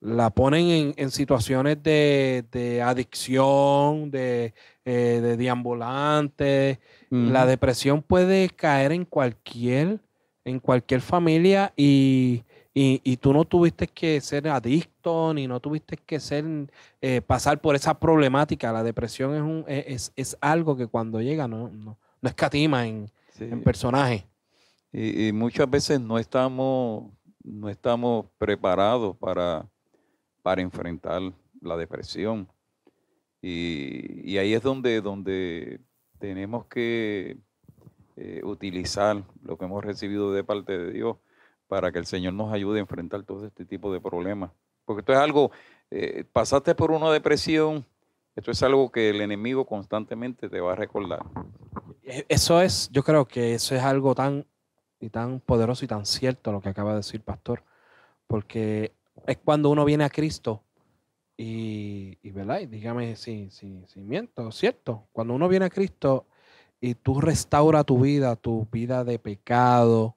[SPEAKER 1] la ponen en, en, situaciones de, de adicción, de, eh, de La depresión puede caer en cualquier, en cualquier familia y y, tú no tuviste que ser adicto, ni no tuviste que ser, eh, pasar por esa problemática. La depresión es, un, e, es, algo que cuando llega no, no, escatima en, en personaje.
[SPEAKER 2] Y, muchas veces no estamos, no estamos preparados para, para enfrentar la depresión. Y, ahí es donde, donde tenemos que eh, utilizar lo que hemos recibido de parte de Dios para que el Señor nos ayude a enfrentar todo este tipo de problemas. Porque esto es algo, eh, pasaste por una depresión, esto es algo que el enemigo constantemente te va a recordar.
[SPEAKER 1] E, eso es, yo creo que eso es algo tan y tan poderoso y tan cierto lo que acaba de decir pastor, porque es cuando uno viene a Cristo y, ¿verdad? dígame si, si, si miento, cierto, cuando uno viene a Cristo y tú restaura tu vida, tu vida de pecado,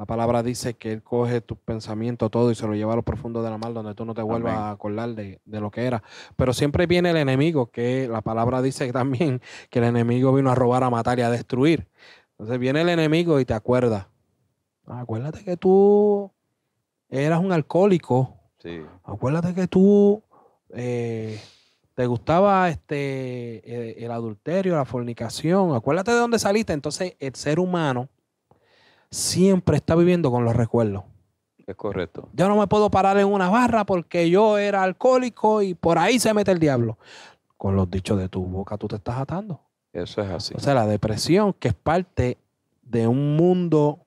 [SPEAKER 1] la palabra dice que Él coge tus pensamientos, todo, y se lo lleva a lo profundo de la donde tú no te vuelvas a acordar de, lo que era. Pero siempre viene el enemigo, que la palabra dice (laughs) también que el enemigo vino a robar, a matar y a destruir. Entonces viene el enemigo y te acuerda. Ah, acuérdate que tú eras un alcohólico. Sí. Acuérdate que tú eh, te gustaba este, e, el adulterio, la fornicación. Acuérdate de dónde saliste. Entonces el ser humano siempre está viviendo con los recuerdos. Es correcto. Yo no me puedo parar en una barra porque yo era alcohólico y por ahí se mete el diablo. Con los dichos de tu boca tú te estás atando. Eso es así. O sea, la depresión, que es parte de un mundo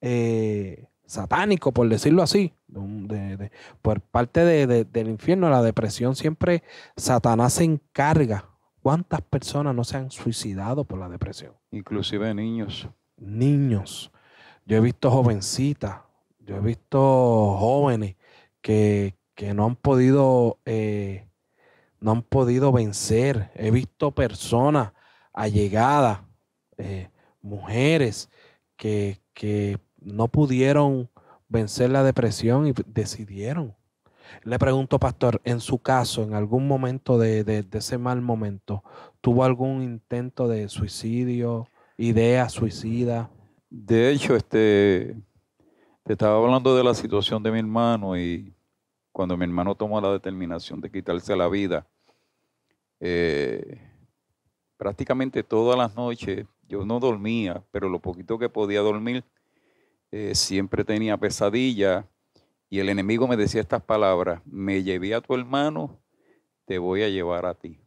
[SPEAKER 1] eh, satánico, por decirlo así, por parte del infierno, la depresión siempre Satanás se encarga. ¿Cuántas personas no se han suicidado por la depresión? Inclusive niños. Niños. Yo he visto jovencitas, yo he visto jóvenes que, no han podido, eh, no han podido vencer. He visto personas allegadas, eh, mujeres que, que no pudieron vencer la depresión y decidieron. Le pregunto, pastor, en su caso, en algún momento de, ese mal momento, ¿tuvo algún intento de suicidio, idea suicida?
[SPEAKER 2] De hecho, este, te estaba hablando de la situación de mi hermano y cuando mi hermano tomó la determinación de quitarse la vida, eh, prácticamente todas las noches yo no dormía, pero lo poquito que podía dormir, eh, siempre tenía pesadilla y el enemigo me decía estas palabras, me llevé a tu hermano, te voy a llevar a ti.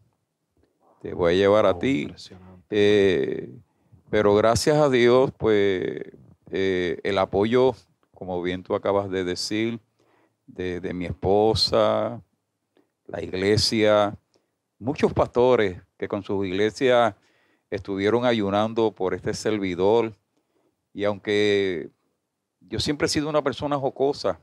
[SPEAKER 2] Te voy a llevar a oh, ti. Eh, pero gracias a Dios, pues eh, el apoyo, como bien tú acabas de decir, de, mi esposa, la iglesia, muchos pastores que con sus iglesias estuvieron ayunando por este servidor. Y aunque yo siempre he sido una persona jocosa,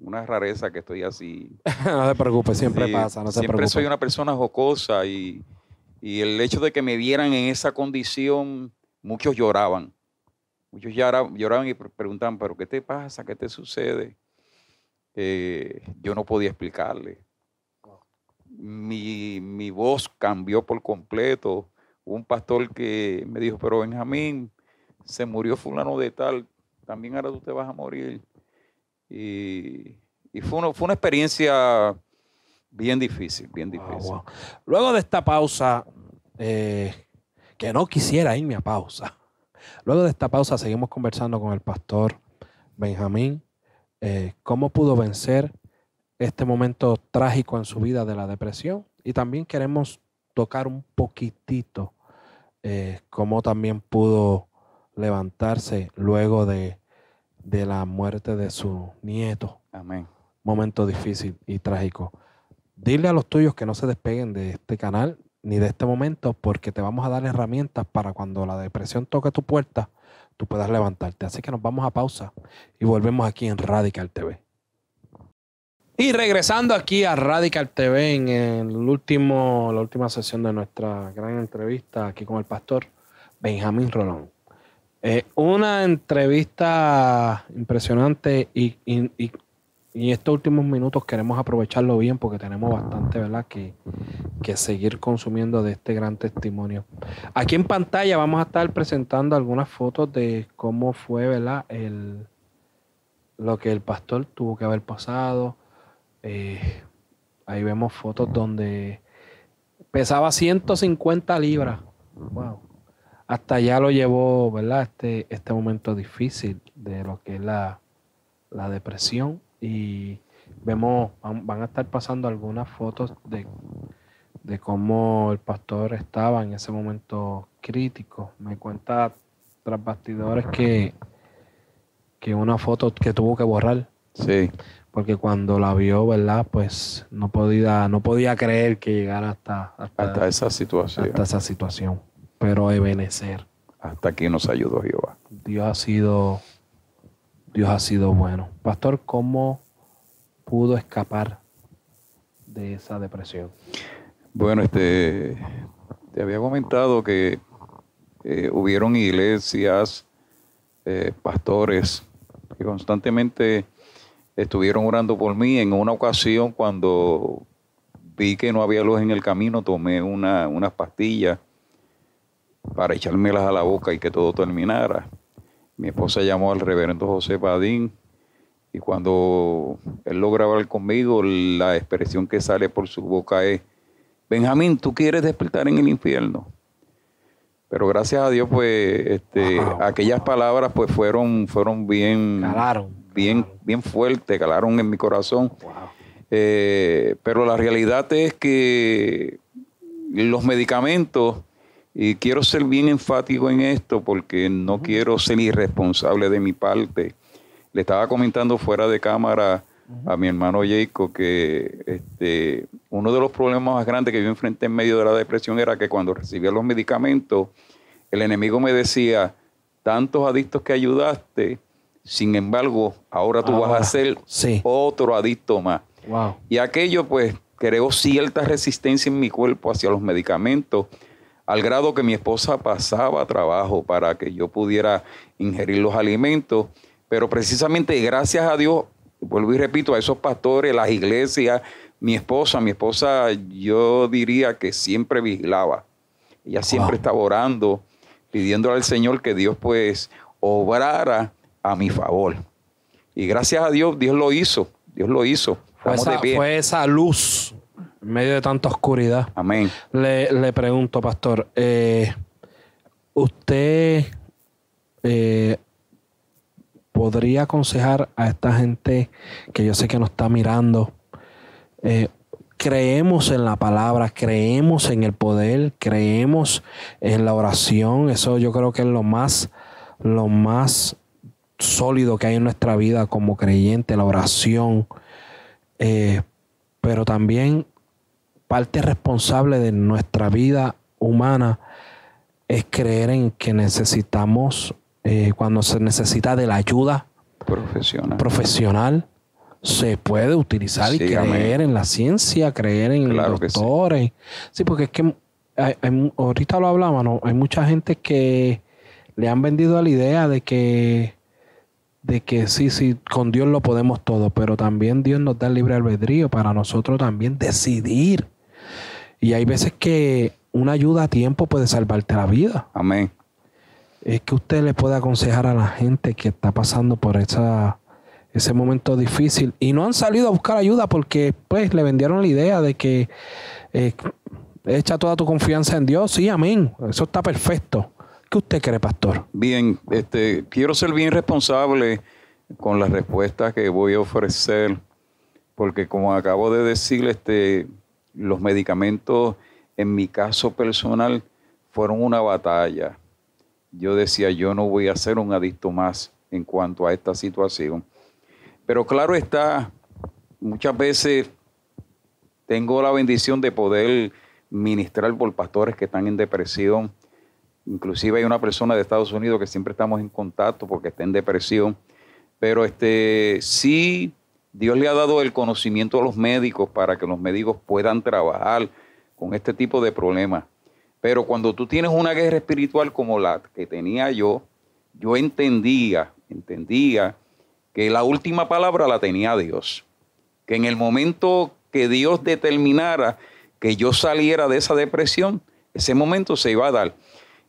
[SPEAKER 2] una rareza que estoy así.
[SPEAKER 1] (laughs) no te preocupes, siempre pasa, no Siempre soy una
[SPEAKER 2] persona jocosa y, y, el hecho de que me vieran en esa condición Muchos lloraban. Muchos lloraban y preguntaban, pero ¿qué te pasa? ¿Qué te sucede? Eh, yo no podía explicarle. Mi, voz cambió por completo. un pastor que me dijo, pero Benjamín, se murió fulano de tal, también ahora tú te vas a morir. Y, fue, una, fue una experiencia bien difícil, bien difícil.
[SPEAKER 1] Luego de esta pausa, eh, que no quisiera irme a pausa. (laughs) Luego de esta pausa seguimos conversando con el pastor Benjamín, eh, cómo pudo vencer este momento trágico en su vida de la depresión y también queremos tocar un poquitito eh, cómo también pudo levantarse luego de, de la muerte de su nieto. Amén. Momento difícil y trágico. Dile a los tuyos que no se despeguen de este canal ni de este momento, porque te vamos a dar herramientas para cuando la depresión toque tu puerta, tú puedas levantarte. Así que nos vamos a pausa y volvemos aquí en Radical TV. Y regresando aquí a Radical TV en el último, la última sesión de nuestra gran entrevista aquí con el pastor Benjamín Rolón. Eh, una entrevista impresionante y y estos últimos minutos queremos aprovecharlo bien porque tenemos bastante, ¿verdad? Que, seguir consumiendo de este gran testimonio. Aquí en pantalla vamos a estar presentando algunas fotos de cómo fue, ¿verdad? El, lo que el pastor tuvo que haber pasado. Eh, ahí vemos fotos donde pesaba 150 libras. Hasta allá lo llevó, ¿verdad? Este, este momento difícil de lo que es la, la depresión y vemos, van, a estar pasando algunas fotos de, de cómo el pastor estaba en ese momento crítico. Me cuenta tras bastidores que, que una foto que tuvo que borrar. Sí. Porque cuando la vio, ¿verdad? Pues no podía, no podía creer que llegara hasta, hasta, esa situación. Hasta esa situación. Pero ebenecer. Hasta aquí nos ayudó Jehová. Dios ha sido Dios ha sido bueno. Pastor, ¿cómo pudo escapar de esa depresión?
[SPEAKER 2] Bueno, este, te había comentado que eh, hubieron iglesias, eh, pastores, que constantemente estuvieron orando por mí. En una ocasión, cuando vi que no había luz en el camino, tomé unas pastillas para echármelas a la boca y que todo terminara. Mi esposa llamó al reverendo José Badín y cuando él logra hablar conmigo, la expresión que sale por su boca es, Benjamín, tú quieres despertar en el infierno. Pero gracias a Dios, pues, este, aquellas palabras pues fueron, fueron bien, bien, bien fuertes, calaron en mi corazón. Eh, pero la realidad es que los medicamentos y quiero ser bien enfático en esto porque no quiero ser irresponsable de mi parte. Le estaba comentando fuera de cámara a mi hermano Jacob que este, uno de los problemas más grandes que yo enfrenté en medio de la depresión era que cuando recibía los medicamentos, el enemigo me decía, tantos adictos que ayudaste, sin embargo, ahora tú vas a ser otro adicto más. Y aquello pues creó cierta resistencia en mi cuerpo hacia los medicamentos al grado que mi esposa pasaba trabajo para que yo pudiera ingerir los alimentos, pero precisamente gracias a Dios, vuelvo y repito, a esos pastores, las iglesias, mi esposa, mi esposa yo diría que siempre vigilaba, ella siempre estaba orando, pidiéndole al Señor que Dios pues obrara a mi favor. Y gracias a Dios, Dios lo hizo, Dios lo hizo. fue esa
[SPEAKER 1] luz en medio de tanta oscuridad. Amén. Le, le pregunto, pastor, eh, ¿usted eh, podría aconsejar a esta gente que yo sé que nos está mirando? Eh, creemos en la palabra, creemos en el poder, creemos en la oración. Eso yo creo que es lo más, lo más sólido que hay en nuestra vida como creyente, la oración. pero también parte responsable de nuestra vida humana es creer en que necesitamos, eh, cuando se necesita de la ayuda profesional, profesional se puede utilizar y creer en la ciencia, creer en los doctores. Sí. porque es que ahorita lo hablábamos hay mucha gente que le han vendido la idea de que de que sí, sí, con Dios lo podemos todo, pero también Dios nos da el libre albedrío para nosotros también decidir y hay veces que una ayuda a tiempo puede salvarte la vida. Amén. Es que usted le puede aconsejar a la gente que está pasando por esa, ese momento difícil y no han salido a buscar ayuda porque pues le vendieron la idea de que eh, echa toda tu confianza en Dios. Sí, amén. Eso está perfecto. ¿Qué usted cree, pastor?
[SPEAKER 2] Bien, este, quiero ser bien responsable con las respuestas que voy a ofrecer, porque como acabo de decirle... este, los medicamentos, en mi caso personal, fueron una batalla. Yo decía, yo no voy a ser un adicto más en cuanto a esta situación. Pero claro está, muchas veces tengo la bendición de poder ministrar por pastores que están en depresión. Inclusive hay una persona de Estados Unidos que siempre estamos en contacto porque está en depresión. Pero este sí Dios le ha dado el conocimiento a los médicos para que los médicos puedan trabajar con este tipo de problemas. Pero cuando tú tienes una guerra espiritual como la que tenía yo, yo entendía, entendía que la última palabra la tenía Dios. Que en el momento que Dios determinara que yo saliera de esa depresión, ese momento se iba a dar.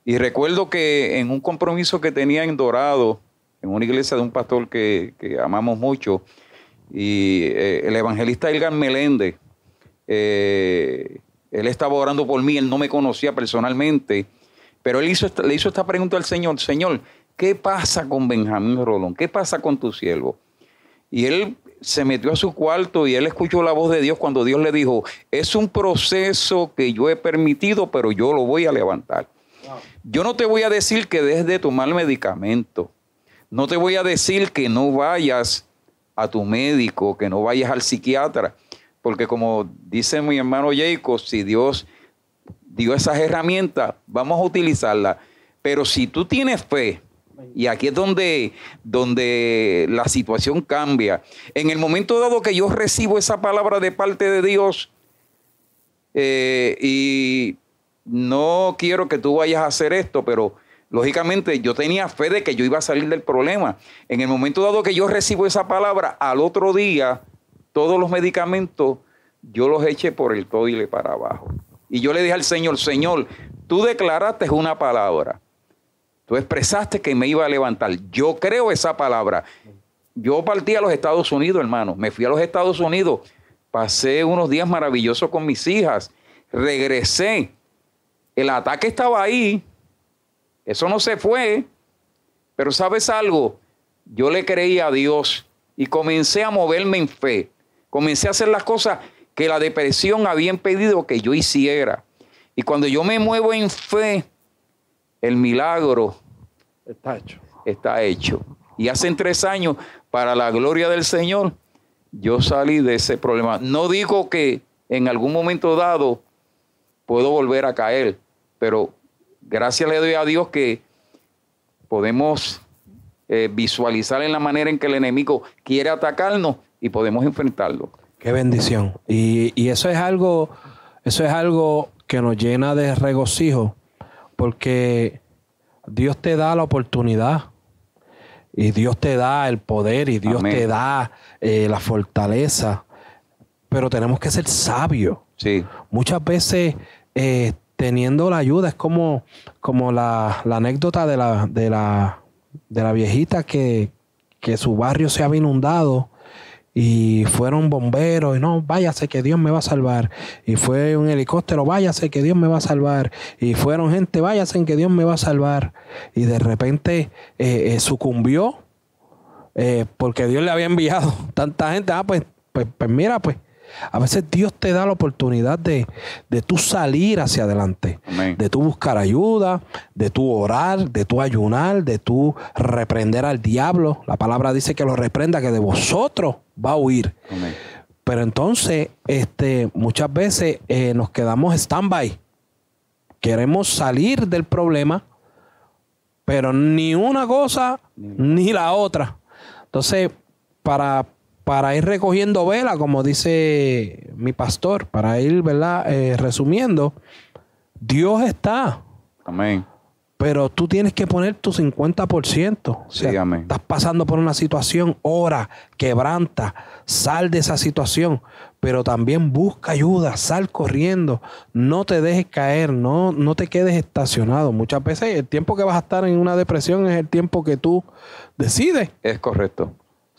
[SPEAKER 2] Y recuerdo que en un compromiso que tenía en Dorado, en una iglesia de un pastor que, que amamos mucho, y eh, el evangelista Elgar Meléndez, eh, él estaba orando por mí, él no me conocía personalmente, pero él hizo le hizo esta pregunta al Señor, Señor, ¿qué pasa con Benjamín Rolón? ¿Qué pasa con tu siervo? Y él se metió a su cuarto y él escuchó la voz de Dios cuando Dios le dijo, es un proceso que yo he permitido, pero yo lo voy a levantar. Yo no te voy a decir que dejes de tomar medicamento. No te voy a decir que no vayas a tu médico, que no vayas al psiquiatra, porque como dice mi hermano Jacob, si Dios dio esas herramientas, vamos a utilizarlas. Pero si tú tienes fe, y aquí es donde, donde la situación cambia, en el momento dado que yo recibo esa palabra de parte de Dios, eh, y no quiero que tú vayas a hacer esto, pero Lógicamente, yo tenía fe de que yo iba a salir del problema. En el momento dado que yo recibo esa palabra, al otro día, todos los medicamentos yo los eché por el toile para abajo. Y yo le dije al Señor, Señor, tú declaraste una palabra. Tú expresaste que me iba a levantar. Yo creo esa palabra. Yo partí a los Estados Unidos, hermano. Me fui a los Estados Unidos. Pasé unos días maravillosos con mis hijas. Regresé. El ataque estaba ahí, eso no se fue. Pero sabes algo, yo le creí a Dios y comencé a moverme en fe. Comencé a hacer las cosas que la depresión había impedido que yo hiciera. Y cuando yo me muevo en fe, el milagro está hecho. Está hecho. Y hace tres años, para la gloria del Señor, yo salí de ese problema. No digo que en algún momento dado puedo volver a caer, pero gracias le doy a Dios que podemos eh, visualizar en la manera en que el enemigo quiere atacarnos y podemos enfrentarlo.
[SPEAKER 1] Qué bendición. Y, eso es algo, eso es algo que nos llena de regocijo, porque Dios te da la oportunidad. Y Dios te da el poder y Dios te da eh, la fortaleza. Pero tenemos que ser sabios. Muchas veces eh, teniendo la ayuda, es como, como la, anécdota de la, de la, de la viejita que, su barrio se había inundado y fueron bomberos y no, váyase que Dios me va a salvar. Y fue un helicóptero, váyase que Dios me va a salvar. Y fueron gente, váyase que Dios me va a salvar. Y de repente eh, eh, sucumbió eh, porque Dios le había enviado (laughs) tanta gente. Ah, pues, pues, pues mira, pues a veces Dios te da la oportunidad de, tú salir hacia adelante, de tú buscar ayuda, de tú orar, de tú ayunar, de tú reprender al diablo. La palabra dice que lo reprenda, que de vosotros va a huir. Pero entonces, este, muchas veces eh, nos quedamos stand-by. Queremos salir del problema, pero ni una cosa ni la otra. Entonces, para para ir recogiendo vela, como dice mi pastor, para ir, eh, resumiendo, Dios está. Amén. Pero tú tienes que poner tu 50%. O sea, sí, amén. Estás pasando por una situación, ora, quebranta, sal de esa situación, pero también busca ayuda, sal corriendo, no te dejes caer, no, no te quedes estacionado. Muchas veces el tiempo que vas a estar en una depresión es el tiempo que tú decides. Es correcto.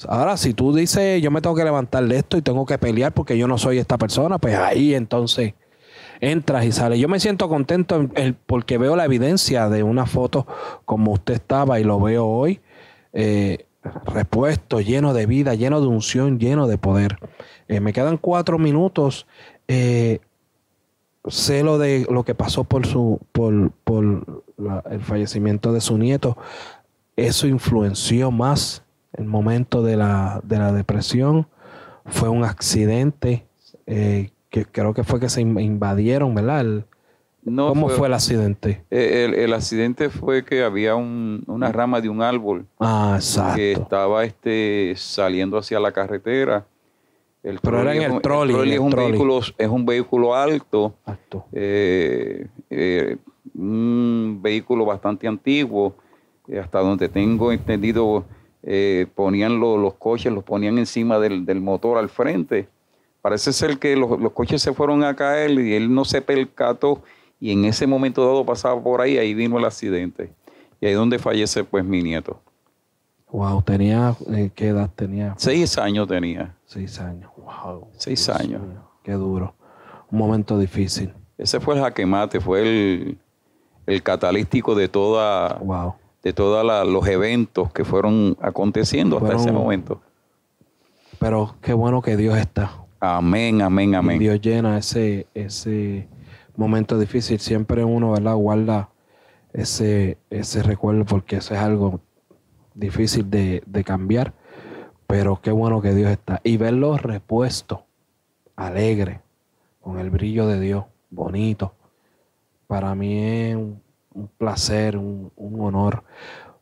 [SPEAKER 1] Ahora, si tú dices, yo me tengo que levantar de esto y tengo que pelear porque yo no soy esta persona, pues ahí entonces entras y sales. Yo me siento contento porque veo la evidencia de una foto como usted estaba y lo veo hoy, eh, repuesto, lleno de vida, lleno de unción, lleno de poder. Eh, me quedan cuatro minutos. Celo eh, sé lo de lo que pasó por, su, por, el fallecimiento de su nieto. Eso influenció más el momento de la, de la depresión. Fue un accidente eh, que creo que fue que se invadieron, ¿verdad? no, ¿Cómo fue, el accidente?
[SPEAKER 2] Eh, el, accidente fue que había un, una rama de un árbol ah, que estaba este, saliendo hacia la carretera. El Pero era el trolley. El es, Un vehículo, alto. Eh, un vehículo bastante antiguo. hasta donde tengo entendido, eh, ponían los coches, los ponían encima del, motor al frente. Parece ser que los, coches se fueron a caer y él no se percató y en ese momento dado pasaba por ahí, ahí vino el accidente. Y ahí es donde fallece pues mi nieto.
[SPEAKER 1] Wow, tenía, eh, ¿qué edad tenía?
[SPEAKER 2] Seis años tenía. Seis años, wow.
[SPEAKER 1] Seis años. qué duro. Un momento difícil.
[SPEAKER 2] Ese fue el jaquemate, fue el, el catalístico de toda wow de todos los eventos que fueron aconteciendo hasta ese momento.
[SPEAKER 1] Pero qué bueno que Dios está. Amén, amén, amén. Dios llena ese, ese momento difícil. Siempre uno, ¿verdad? Guarda ese, ese recuerdo porque eso es algo difícil de, de cambiar. Pero qué bueno que Dios está. Y verlo repuesto, alegre, con el brillo de Dios, bonito. Para mí es un un placer, un, honor,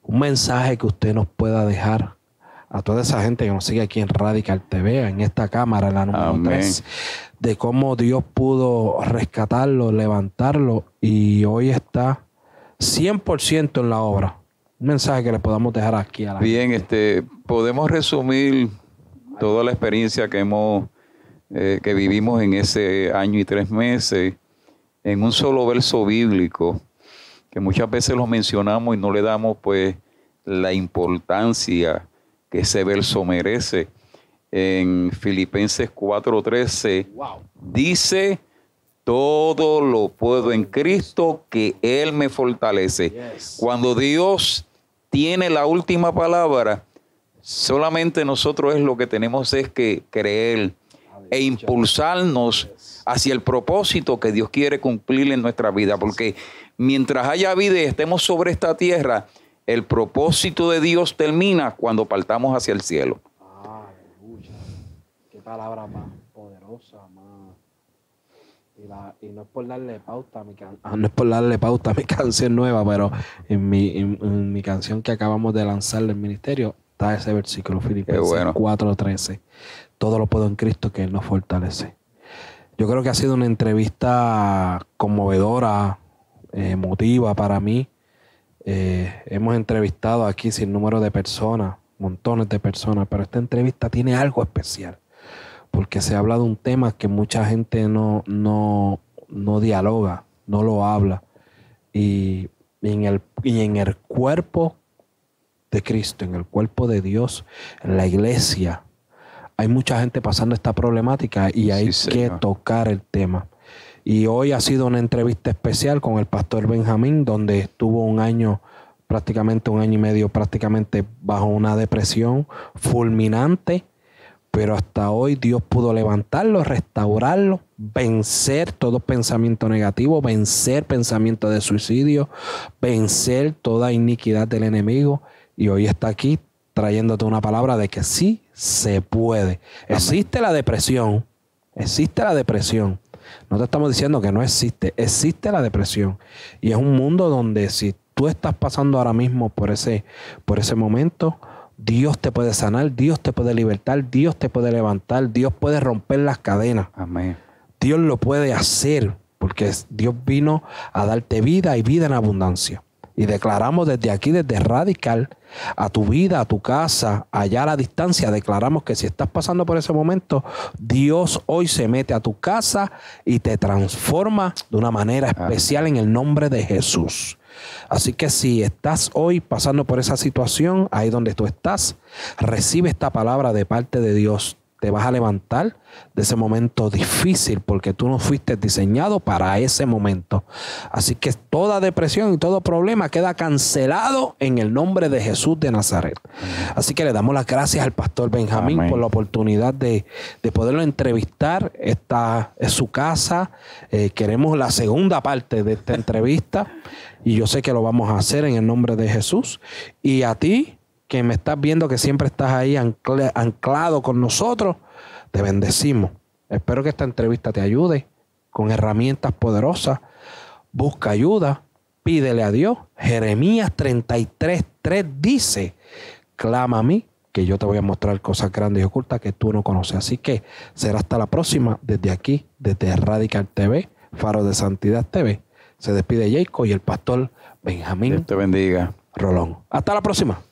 [SPEAKER 1] un mensaje que usted nos pueda dejar a toda esa gente que nos sigue aquí en Radical TV, en esta cámara, la número de cómo Dios pudo rescatarlo, levantarlo y hoy está 100% en la obra. Un mensaje que le podamos dejar aquí
[SPEAKER 2] a la Bien, este, podemos resumir toda la experiencia que hemos eh, que vivimos en ese año y tres meses en un solo verso bíblico que muchas veces los mencionamos y no le damos pues la importancia que ese verso merece. En Filipenses 4:13 dice, todo lo puedo en Cristo que Él me fortalece. Cuando Dios tiene la última palabra, solamente nosotros es lo que tenemos es que creer e impulsarnos hacia el propósito que Dios quiere cumplir en nuestra vida, porque mientras haya vida y estemos sobre esta tierra, el propósito de Dios termina cuando partamos hacia el cielo.
[SPEAKER 1] Aleluya. Qué palabra más poderosa, más. Y, no es por darle pauta a mi ah, no es por darle pauta mi (laughs) canción nueva, pero en mi, canción que acabamos de lanzar del ministerio está ese versículo Filipenses 4:13. Todo lo puedo en Cristo que él nos fortalece. Yo creo que ha sido una entrevista conmovedora, eh, motiva para mí. Eh, hemos entrevistado aquí sin número de personas, montones de personas, pero esta entrevista tiene algo especial, porque se habla de un tema que mucha gente no, no, no dialoga, no lo habla, y, en el, y en el cuerpo de Cristo, en el cuerpo de Dios, en la iglesia, hay mucha gente pasando esta problemática y hay que tocar el tema. Y hoy ha sido una entrevista especial con el pastor Benjamín, donde estuvo un año, prácticamente un año y medio, prácticamente bajo una depresión fulminante. Pero hasta hoy Dios pudo levantarlo, restaurarlo, vencer todo pensamiento negativo, vencer pensamiento de suicidio, vencer toda iniquidad del enemigo. Y hoy está aquí trayéndote una palabra de que sí se puede. Existe la depresión, existe la depresión, no te estamos diciendo que no existe. Existe la depresión. Y es un mundo donde si tú estás pasando ahora mismo por ese, por ese momento, Dios te puede sanar, Dios te puede libertar, Dios te puede levantar, Dios puede romper las cadenas. Amén. Dios lo puede hacer porque Dios vino a darte vida y vida en abundancia. Y declaramos desde aquí, desde Radical, a tu vida, a tu casa, allá a la distancia, declaramos que si estás pasando por ese momento, Dios hoy se mete a tu casa y te transforma de una manera especial en el nombre de Jesús. Así que si estás hoy pasando por esa situación, ahí donde tú estás, recibe esta palabra de parte de Dios te vas a levantar de ese momento difícil porque tú no fuiste diseñado para ese momento. Así que toda depresión y todo problema queda cancelado en el nombre de Jesús de Nazaret. Así que le damos las gracias al pastor Benjamín por la oportunidad de, poderlo entrevistar. Esta es su casa. Eh, queremos la segunda parte de esta entrevista y yo sé que lo vamos a hacer en el nombre de Jesús. Y a ti que me estás viendo, que siempre estás ahí anclado con nosotros, te bendecimos. Espero que esta entrevista te ayude con herramientas poderosas. Busca ayuda, pídele a Dios. Jeremías 33.3 dice, clama a mí, que yo te voy a mostrar cosas grandes y ocultas que tú no conoces. Así que será hasta la próxima desde aquí, desde Radical TV, Faro de Santidad TV. Se despide Jacob y el pastor Benjamín. Dios te bendiga. Rolón. Hasta la próxima.